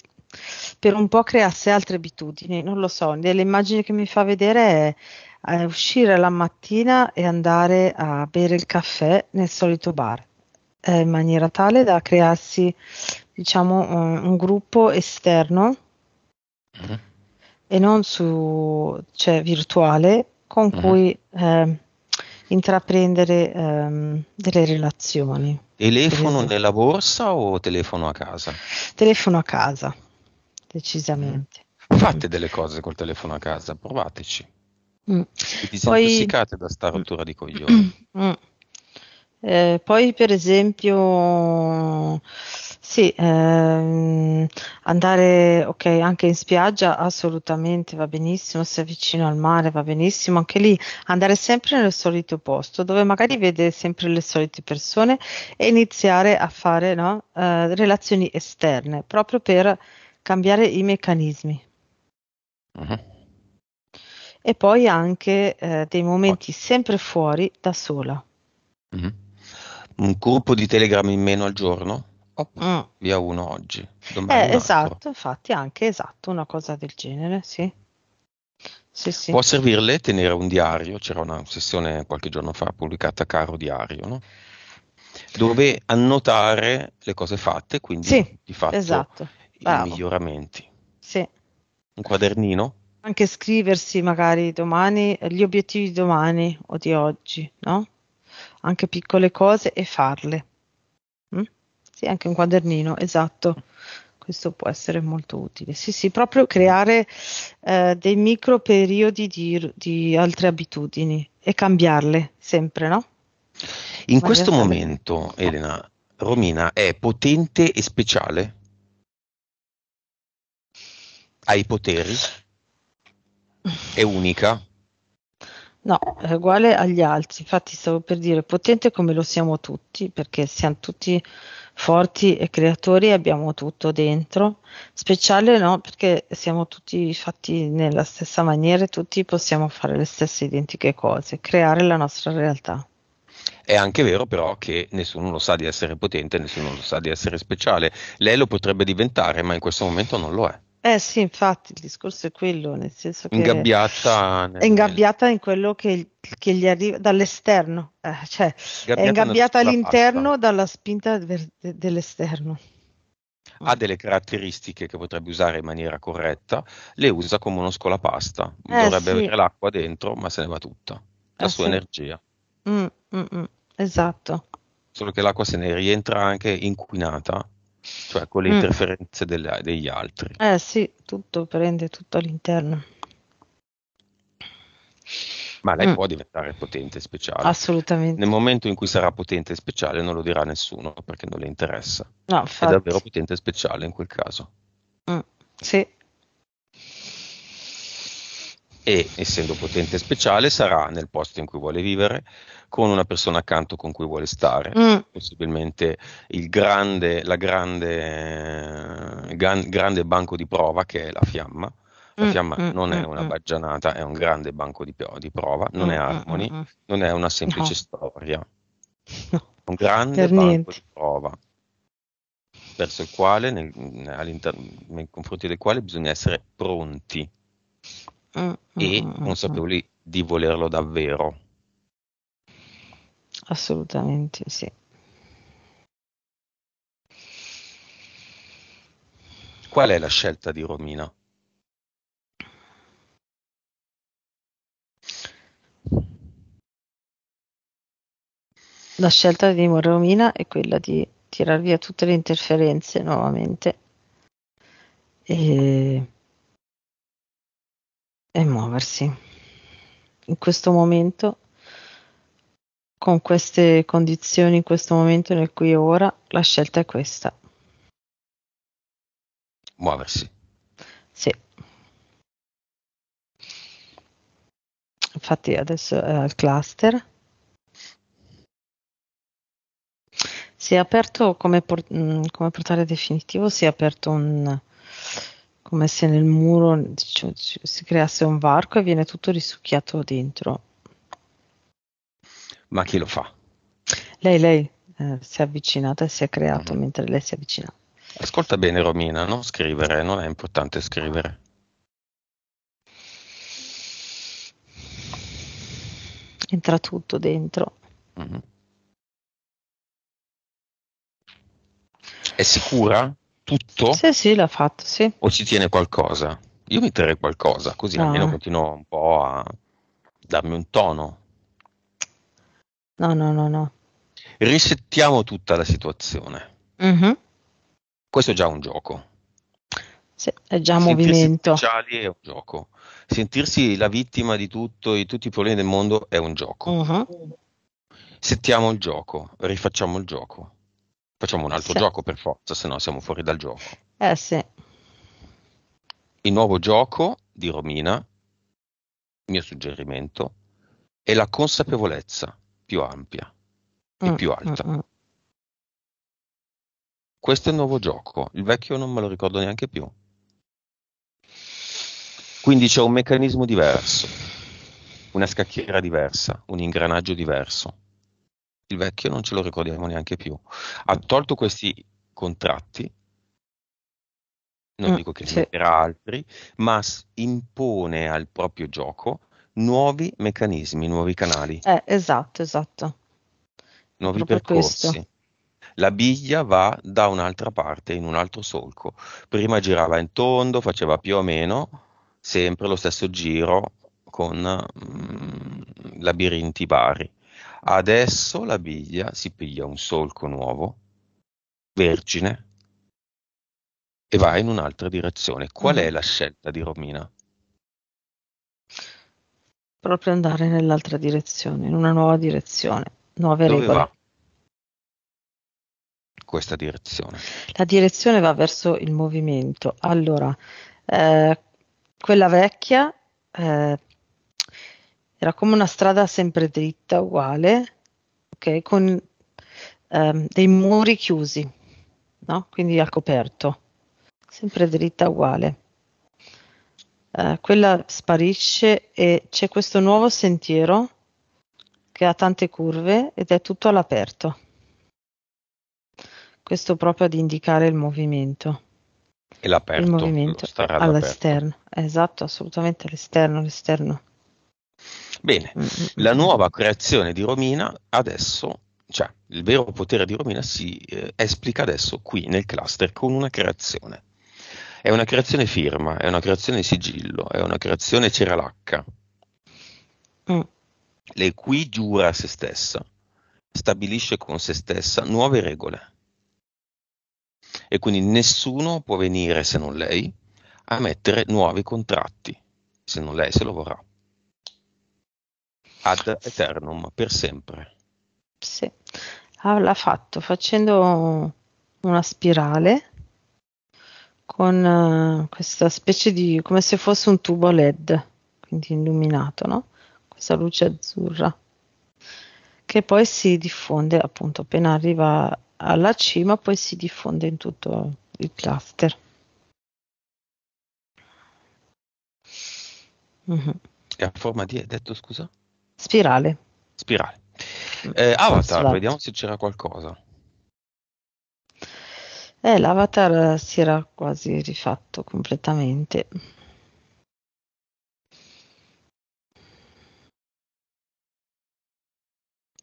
per un po' creasse altre abitudini, non lo so, nelle immagini che mi fa vedere è, è uscire la mattina e andare a bere il caffè nel solito bar, eh, in maniera tale da crearsi diciamo un, un gruppo esterno uh-huh. e non su, cioè virtuale, con uh-huh. cui... Eh, intraprendere um, delle relazioni. Telefono nella borsa o telefono a casa? Telefono a casa decisamente. Mm. Fate delle cose col telefono a casa, provateci. Mm. Vi disintossicate poi... da sta rottura di coglioni. *clears throat* Mm. Eh, poi per esempio sì, ehm, andare ok anche in spiaggia assolutamente va benissimo, se è vicino al mare va benissimo, anche lì andare sempre nel solito posto dove magari vede sempre le solite persone e iniziare a fare no, eh, relazioni esterne proprio per cambiare i meccanismi. Uh-huh. E poi anche eh, dei momenti sempre fuori da sola. Uh-huh. Un gruppo di Telegram in meno al giorno? Oh, mm. Via uno oggi. Domani eh, esatto, infatti anche esatto, una cosa del genere, sì. Sì, sì. Può servirle tenere un diario, c'era una sessione qualche giorno fa pubblicata Caro Diario, no? dove annotare le cose fatte, quindi sì, di fatto esatto. Bravo. i miglioramenti. Sì. Un quadernino? Anche scriversi magari domani gli obiettivi di domani o di oggi, no? Anche piccole cose e farle. Mm? Sì, anche un quadernino, esatto. Questo può essere molto utile. Sì, sì, proprio creare eh, dei micro periodi di, di altre abitudini e cambiarle sempre, no? In questo momento, Elena, Romina è potente e speciale? ha i poteri? È unica? No, è uguale agli altri, infatti stavo per dire potente come lo siamo tutti, perché siamo tutti forti e creatori, e abbiamo tutto dentro, speciale no, perché siamo tutti fatti nella stessa maniera e tutti possiamo fare le stesse identiche cose, creare la nostra realtà. È anche vero però che nessuno lo sa di essere potente, nessuno lo sa di essere speciale, lei lo potrebbe diventare, ma in questo momento non lo è. Eh sì, infatti il discorso è quello, nel senso che ingabbiata nel... è ingabbiata in quello che, che gli arriva dall'esterno, eh, cioè ingabbiata è ingabbiata all'interno pasta. dalla spinta de- dell'esterno. Ha delle caratteristiche che potrebbe usare in maniera corretta, le usa come uno scolapasta, eh, dovrebbe sì. avere l'acqua dentro, ma se ne va tutta, la eh, sua sì. energia. Mm, mm, mm, esatto. Solo che l'acqua se ne rientra anche inquinata cioè con le mm. interferenze delle, degli altri. Eh sì, tutto prende tutto all'interno. Ma lei mm. può diventare potente e speciale. Assolutamente. Nel momento in cui sarà potente e speciale non lo dirà nessuno perché non le interessa. No, È davvero potente e speciale in quel caso. Mm. Sì e, essendo potente speciale, sarà nel posto in cui vuole vivere, con una persona accanto con cui vuole stare, mm. possibilmente il grande, la grande, eh, gran, grande banco di prova che è la fiamma. La mm, fiamma mm, non mm, è una mm. baggianata, è un grande banco di, di prova, non mm, è Harmony, non è una semplice no. storia. *laughs* No. Un grande per banco niente. di prova verso il quale, nel, nel, nei confronti del quale bisogna essere pronti mm, e mm, consapevoli mm. mm, mm. di volerlo davvero. Assolutamente sì. Qual è la scelta di Romina? La scelta di Romina è quella di tirar via tutte le interferenze nuovamente e e muoversi. In questo momento, con queste condizioni, in questo momento nel qui e ora, la scelta è questa. Muoversi. Sì. Infatti adesso è al cluster. Si è aperto come, port- mm, come portale definitivo, si è aperto un come se nel muro diciamo, si creasse un varco e viene tutto risucchiato dentro. Ma chi lo fa? Lei, lei eh, si è avvicinata e si è creato mm-hmm. mentre lei si avvicina. Ascolta bene Romina, non scrivere, non è importante scrivere. Entra tutto dentro. Mm-hmm. È sicura? tutto? Sì, sì, l'ha fatto, sì. O ci tiene qualcosa? Io mi terrei qualcosa, così ah. almeno continuo un po' a darmi un tono. No, no, no, no. Risettiamo tutta la situazione. Mm-hmm. Questo è già un gioco. Sì, è già un movimento. Speciali è un gioco. Sentirsi la vittima di tutto, di tutti i problemi del mondo è un gioco. Mm-hmm. Settiamo il gioco, rifacciamo il gioco. Facciamo un altro sì. gioco per forza, se no siamo fuori dal gioco. Eh sì. Il nuovo gioco di Romina, mio suggerimento, è la consapevolezza più ampia e mm, più alta. Mm, mm. Questo è il nuovo gioco, il vecchio non me lo ricordo neanche più. Quindi c'è un meccanismo diverso, una scacchiera diversa, un ingranaggio diverso il vecchio non ce lo ricordiamo neanche più. Ha tolto questi contratti, non mm, dico che sì. per altri, ma impone al proprio gioco nuovi meccanismi, nuovi canali. Eh, esatto, esatto. Nuovi Proprio percorsi. Questo. La biglia va da un'altra parte, in un altro solco. Prima girava in tondo, faceva più o meno sempre lo stesso giro con mh, mm, labirinti vari. Adesso la biglia si piglia un solco nuovo, vergine, e va in un'altra direzione. Qual è mm. la scelta di Romina? Proprio andare nell'altra direzione, in una nuova direzione, nuove Dove regole. Va? Questa direzione. La direzione va verso il movimento. Allora, eh, quella vecchia eh, era come una strada sempre dritta, uguale, ok, con um, dei muri chiusi, no? quindi a coperto, sempre dritta, uguale. Uh, quella sparisce e c'è questo nuovo sentiero che ha tante curve ed è tutto all'aperto. Questo proprio ad indicare il movimento. E l'aperto. Il movimento all'esterno. Esatto, assolutamente all'esterno, all'esterno. Bene, mm, mm, mm. la nuova creazione di Romina adesso, cioè il vero potere di Romina si eh, esplica adesso qui nel cluster con una creazione. È una creazione firma, è una creazione sigillo, è una creazione ceralacca. Mm. Lei qui giura a se stessa, stabilisce con se stessa nuove regole. E quindi nessuno può venire se non lei a mettere nuovi contratti, se non lei se lo vorrà. Ad eternum, per sempre. Sì, l'ha fatto facendo una spirale con eh, questa specie di come se fosse un tubo LED, quindi illuminato, no? Questa luce azzurra che poi si diffonde appunto appena arriva alla cima, poi si diffonde in tutto il cluster. Mm-hmm. E a forma di, detto scusa? Spirale. Spirale. Eh, Avatar, Svat. vediamo se c'era qualcosa. Eh, l'avatar si era quasi rifatto completamente.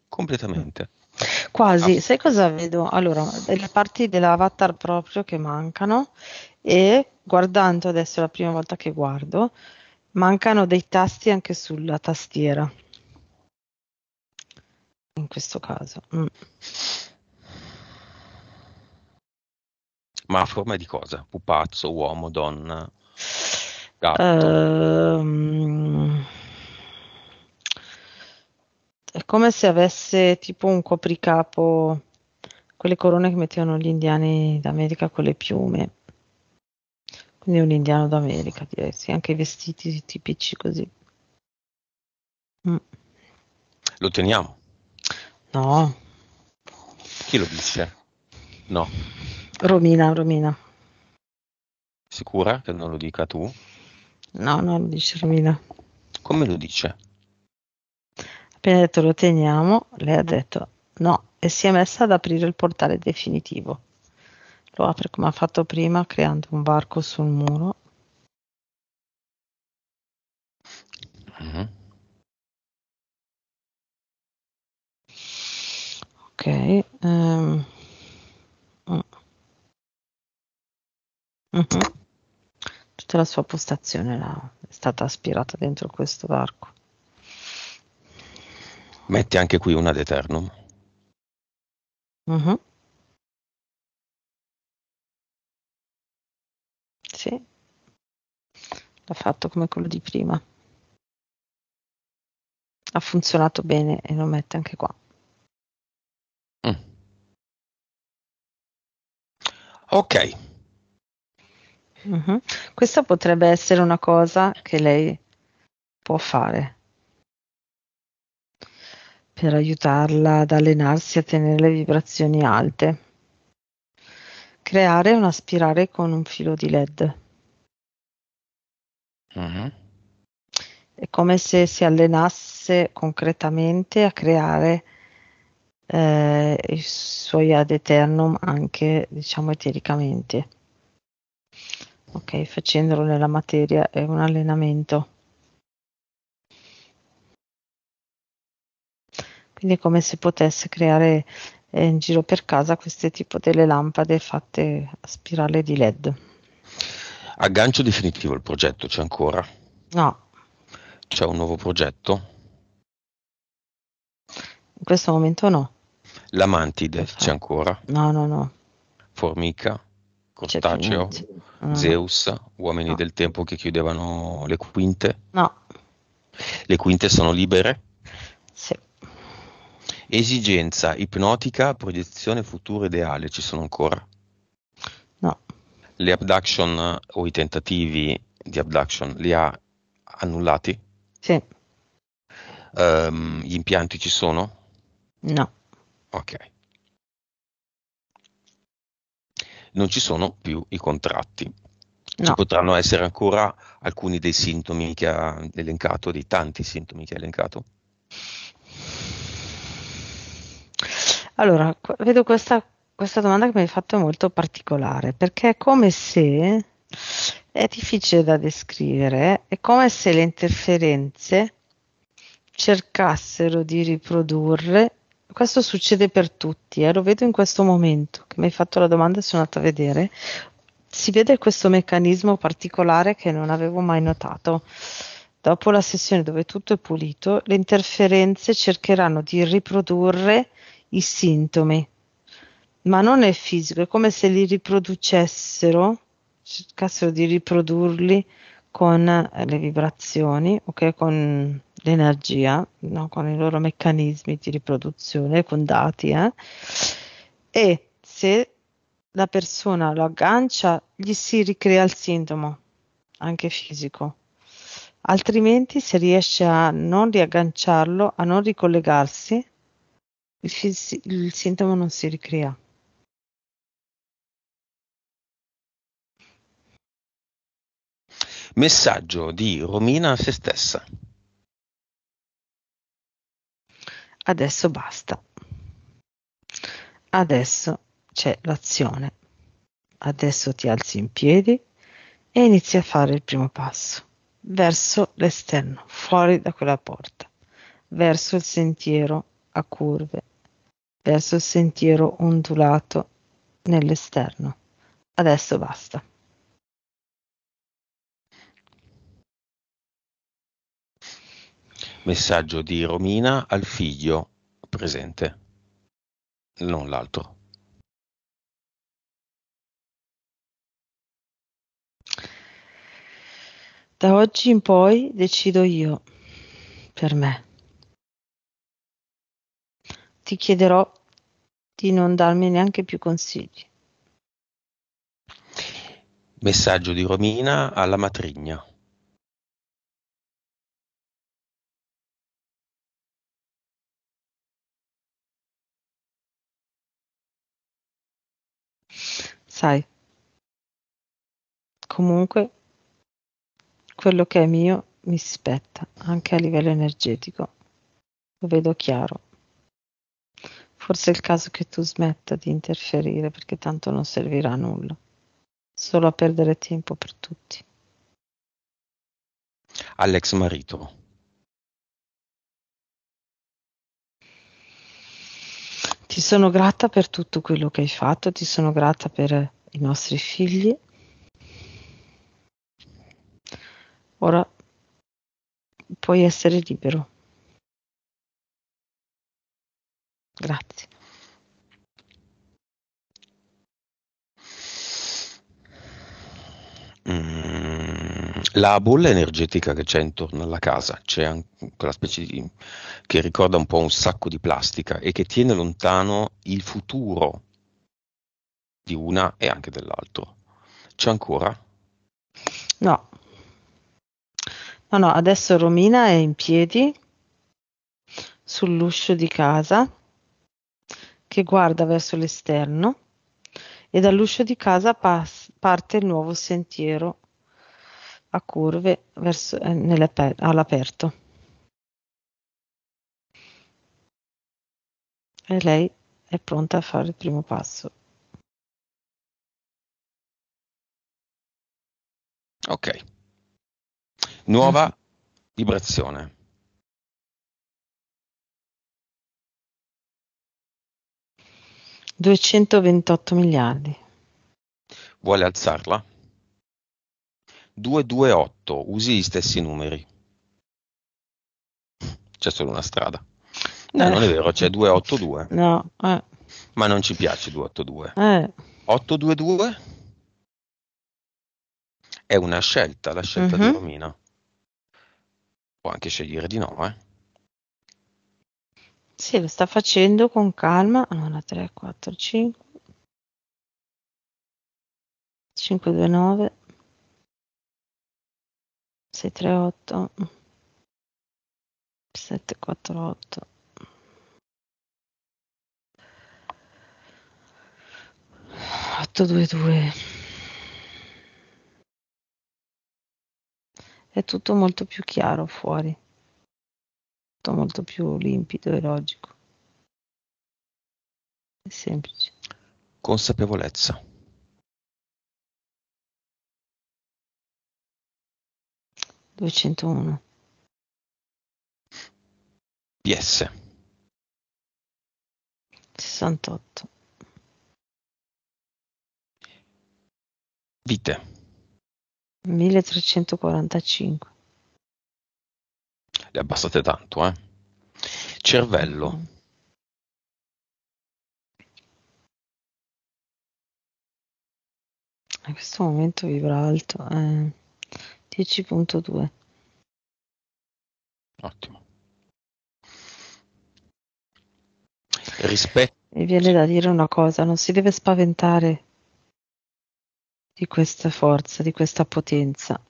Completamente. Quasi, ah. sai cosa vedo? Allora, le parti dell'avatar proprio che mancano e guardando adesso è la prima volta che guardo, mancano dei tasti anche sulla tastiera in questo caso. Mm. Ma a forma di cosa? Pupazzo, uomo, donna, gatto? Um, è come se avesse tipo un copricapo, quelle corone che mettevano gli indiani d'America con le piume. Quindi un indiano d'America, direi, sì, anche i vestiti tipici così. Mm. Lo teniamo. No. Chi lo dice? No. Romina, Romina. Sicura che non lo dica tu? No, non lo dice Romina. Come lo dice? Appena detto lo teniamo, lei ha detto no e si è messa ad aprire il portale definitivo. Lo apre come ha fatto prima, creando un varco sul muro. Mm-hmm. Okay, ehm. Mm. Mh. Tutta la sua postazione la è stata aspirata dentro questo varco. Metti anche qui una d'Eternum. eternum. mh Sì. L'ha fatto come quello di prima. Ha funzionato bene e lo mette anche qua. Ok. Mm-hmm. Questa potrebbe essere una cosa che lei può fare per aiutarla ad allenarsi a tenere le vibrazioni alte. Creare un aspirare con un filo di LED. Mm-hmm. È come se si allenasse concretamente a creare eh, i suoi ad eternum anche diciamo etericamente. Ok, facendolo nella materia è un allenamento. Quindi è come se potesse creare eh, in giro per casa queste tipo delle lampade fatte a spirale di LED. Aggancio definitivo il progetto c'è ancora? No. C'è un nuovo progetto? In questo momento no. La mantide c'è ancora? No, no, no. Formica, Cortaceo, no. Mm. Zeus, uomini no. del tempo che chiudevano le quinte? No. Le quinte sono libere? Sì. Esigenza ipnotica, proiezione futuro ideale, ci sono ancora? No. Le abduction o i tentativi di abduction li ha annullati? Sì. Um, gli impianti ci sono? No. Ok. Non ci sono più i contratti. No. Ci potranno essere ancora alcuni dei sintomi che ha elencato, dei tanti sintomi che ha elencato. Allora, vedo questa, questa domanda che mi hai fatto molto particolare, perché è come se è difficile da descrivere, è come se le interferenze cercassero di riprodurre questo succede per tutti, eh, lo vedo in questo momento che mi hai fatto la domanda e sono andata a vedere, si vede questo meccanismo particolare che non avevo mai notato. Dopo la sessione dove tutto è pulito, le interferenze cercheranno di riprodurre i sintomi, ma non è fisico, è come se li riproducessero, cercassero di riprodurli con le vibrazioni, ok, con l'energia no? con i loro meccanismi di riproduzione, con dati, eh? e se la persona lo aggancia, gli si ricrea il sintomo, anche fisico. Altrimenti, se riesce a non riagganciarlo, a non ricollegarsi, il, fisi- il sintomo non si ricrea. Messaggio di Romina a se stessa. Adesso basta. Adesso c'è l'azione. Adesso ti alzi in piedi e inizi a fare il primo passo verso l'esterno, fuori da quella porta, verso il sentiero a curve, verso il sentiero ondulato nell'esterno. Adesso basta. Messaggio di Romina al figlio presente, non l'altro. Da oggi in poi decido io, per me. Ti chiederò di non darmi neanche più consigli. Messaggio di Romina alla matrigna. sai, comunque quello che è mio mi spetta anche a livello energetico. Lo vedo chiaro. Forse è il caso che tu smetta di interferire perché tanto non servirà a nulla, solo a perdere tempo per tutti. Alex Marito. Ti sono grata per tutto quello che hai fatto, ti sono grata per i nostri figli. Ora puoi essere libero. Grazie. La bolla energetica che c'è intorno alla casa, c'è anche quella specie di, che ricorda un po' un sacco di plastica e che tiene lontano il futuro di una e anche dell'altro. C'è ancora? No. No, no, adesso Romina è in piedi sull'uscio di casa che guarda verso l'esterno e dall'uscio di casa pas- parte il nuovo sentiero a curve verso, eh, all'aperto. E lei è pronta a fare il primo passo. Ok. Nuova mm. vibrazione. Duecentoventotto miliardi. Vuole alzarla? 228, usi gli stessi numeri. C'è solo una strada. No, eh. non è vero, c'è 282. No, eh. Ma non ci piace 282. Eh. 822 è una scelta, la scelta uh-huh. di mhm. Romina. Può anche scegliere di no, eh. Sì, lo sta facendo con calma. Allora, 3, 4, 5. 529. 638 748 822 è tutto molto più chiaro fuori tutto molto più limpido e logico è semplice consapevolezza duecentouno PS. 68. Vite. 1345. Le abbassate tanto, eh? Cervello. Mm. In questo momento vibra alto. Eh. 10.2. Ottimo. Rispetto. Mi viene da dire una cosa, non si deve spaventare di questa forza, di questa potenza.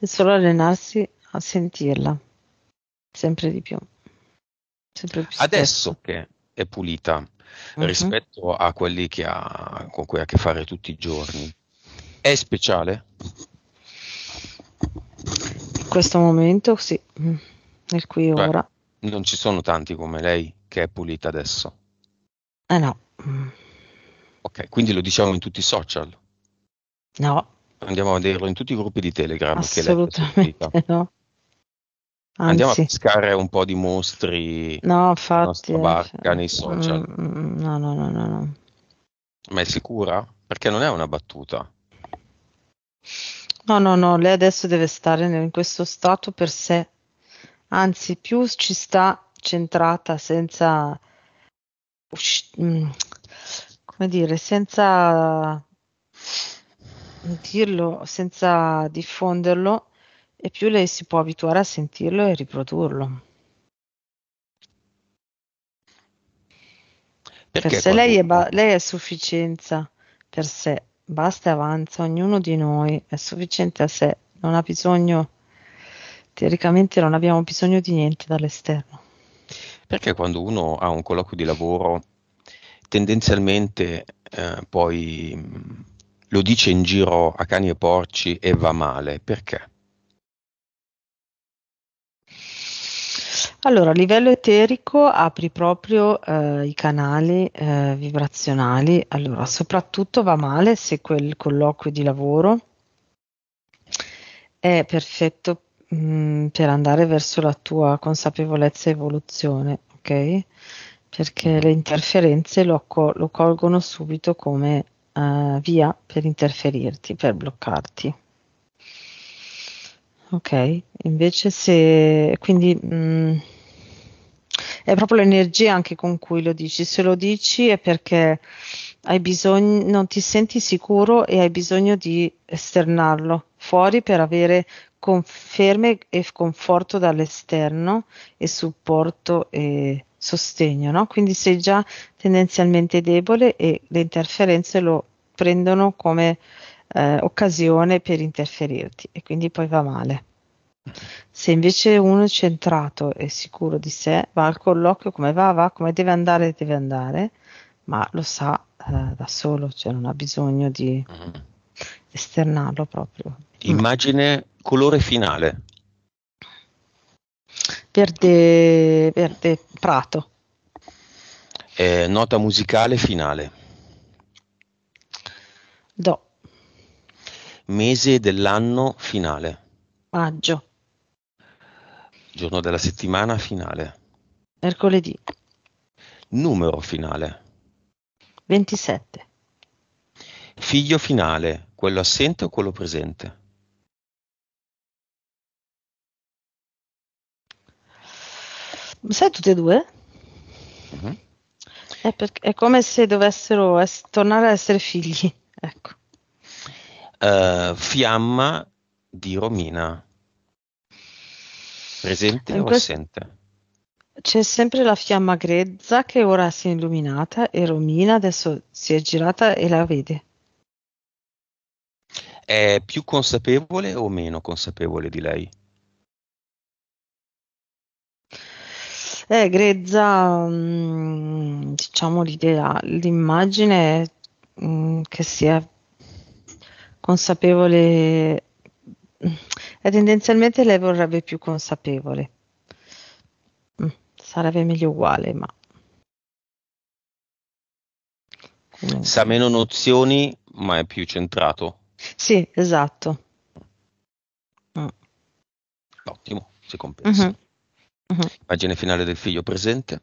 E solo allenarsi a sentirla sempre di più. Sempre più Adesso che è pulita, uh-huh. rispetto a quelli ha, con cui ha a che fare tutti i giorni, è speciale? In questo momento sì, mm. nel qui Beh, ora. non ci sono tanti come lei che è pulita adesso. Eh no. Mm. Ok, quindi lo diciamo in tutti i social? No. Andiamo a vederlo in tutti i gruppi di Telegram. Assolutamente che lei *laughs* no. Anzi. Andiamo a pescare un po' di mostri no, infatti, nella barca nei social. No, no, no, no, no. Ma è sicura? Perché non è una battuta. No, no, no, lei adesso deve stare in questo stato per sé. Anzi, più ci sta centrata senza come dire, senza dirlo, senza diffonderlo, e più lei si può abituare a sentirlo e riprodurlo. Perché per sé lei, è ba- lei è sufficienza per sé, basta e avanza, ognuno di noi è sufficiente a sé, non ha bisogno, teoricamente non abbiamo bisogno di niente dall'esterno. Perché quando uno ha un colloquio di lavoro tendenzialmente eh, poi mm, lo dice in giro a cani e porci e va male, perché? Allora, a livello eterico apri proprio eh, i canali eh, vibrazionali. Allora, soprattutto va male se quel colloquio di lavoro è perfetto mh, mm, per andare verso la tua consapevolezza e evoluzione, ok? Perché le interferenze lo, co- lo colgono subito come eh, via per interferirti, per bloccarti. Ok, invece se quindi mh, mm, è proprio l'energia anche con cui lo dici, se lo dici è perché hai bisogno, non ti senti sicuro e hai bisogno di esternarlo fuori per avere conferme e conforto dall'esterno e supporto e sostegno, no? Quindi sei già tendenzialmente debole e le interferenze lo prendono come eh, occasione per interferirti e quindi poi va male. Se invece uno è centrato e sicuro di sé, va al colloquio come va, va, come deve andare, deve andare, ma lo sa eh, da solo, cioè non ha bisogno di mm-hmm. esternarlo proprio. Immagine colore finale. Verde, verde prato. Eh, nota musicale finale. Do. Mese dell'anno finale. Maggio. Giorno della settimana finale. Mercoledì. Numero finale. 27. Figlio finale, quello assente o quello presente? Sai tutti e due? Mm-hmm. È, per, è, come se dovessero es- tornare a essere figli. *laughs* Ecco. Uh, fiamma di Romina. Presente In o quest- assente? C'è sempre la fiamma grezza che ora si è illuminata e Romina adesso si è girata e la vede. È più consapevole o meno consapevole di lei? Eh, grezza, mh, mm, diciamo l'idea, l'immagine mh, mm, che sia consapevole mh, e tendenzialmente lei vorrebbe più consapevole. Mm, sarebbe meglio uguale, ma... Comunque. Sa meno nozioni, ma è più centrato. Sì, esatto. Mm. Ottimo, si compensa. Mm-hmm. Mm-hmm. Immagine finale del figlio presente.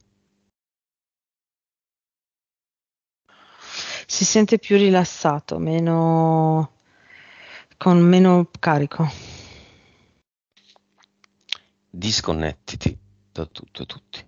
Si sente più rilassato, meno con meno carico disconnettiti da tutto e tutti.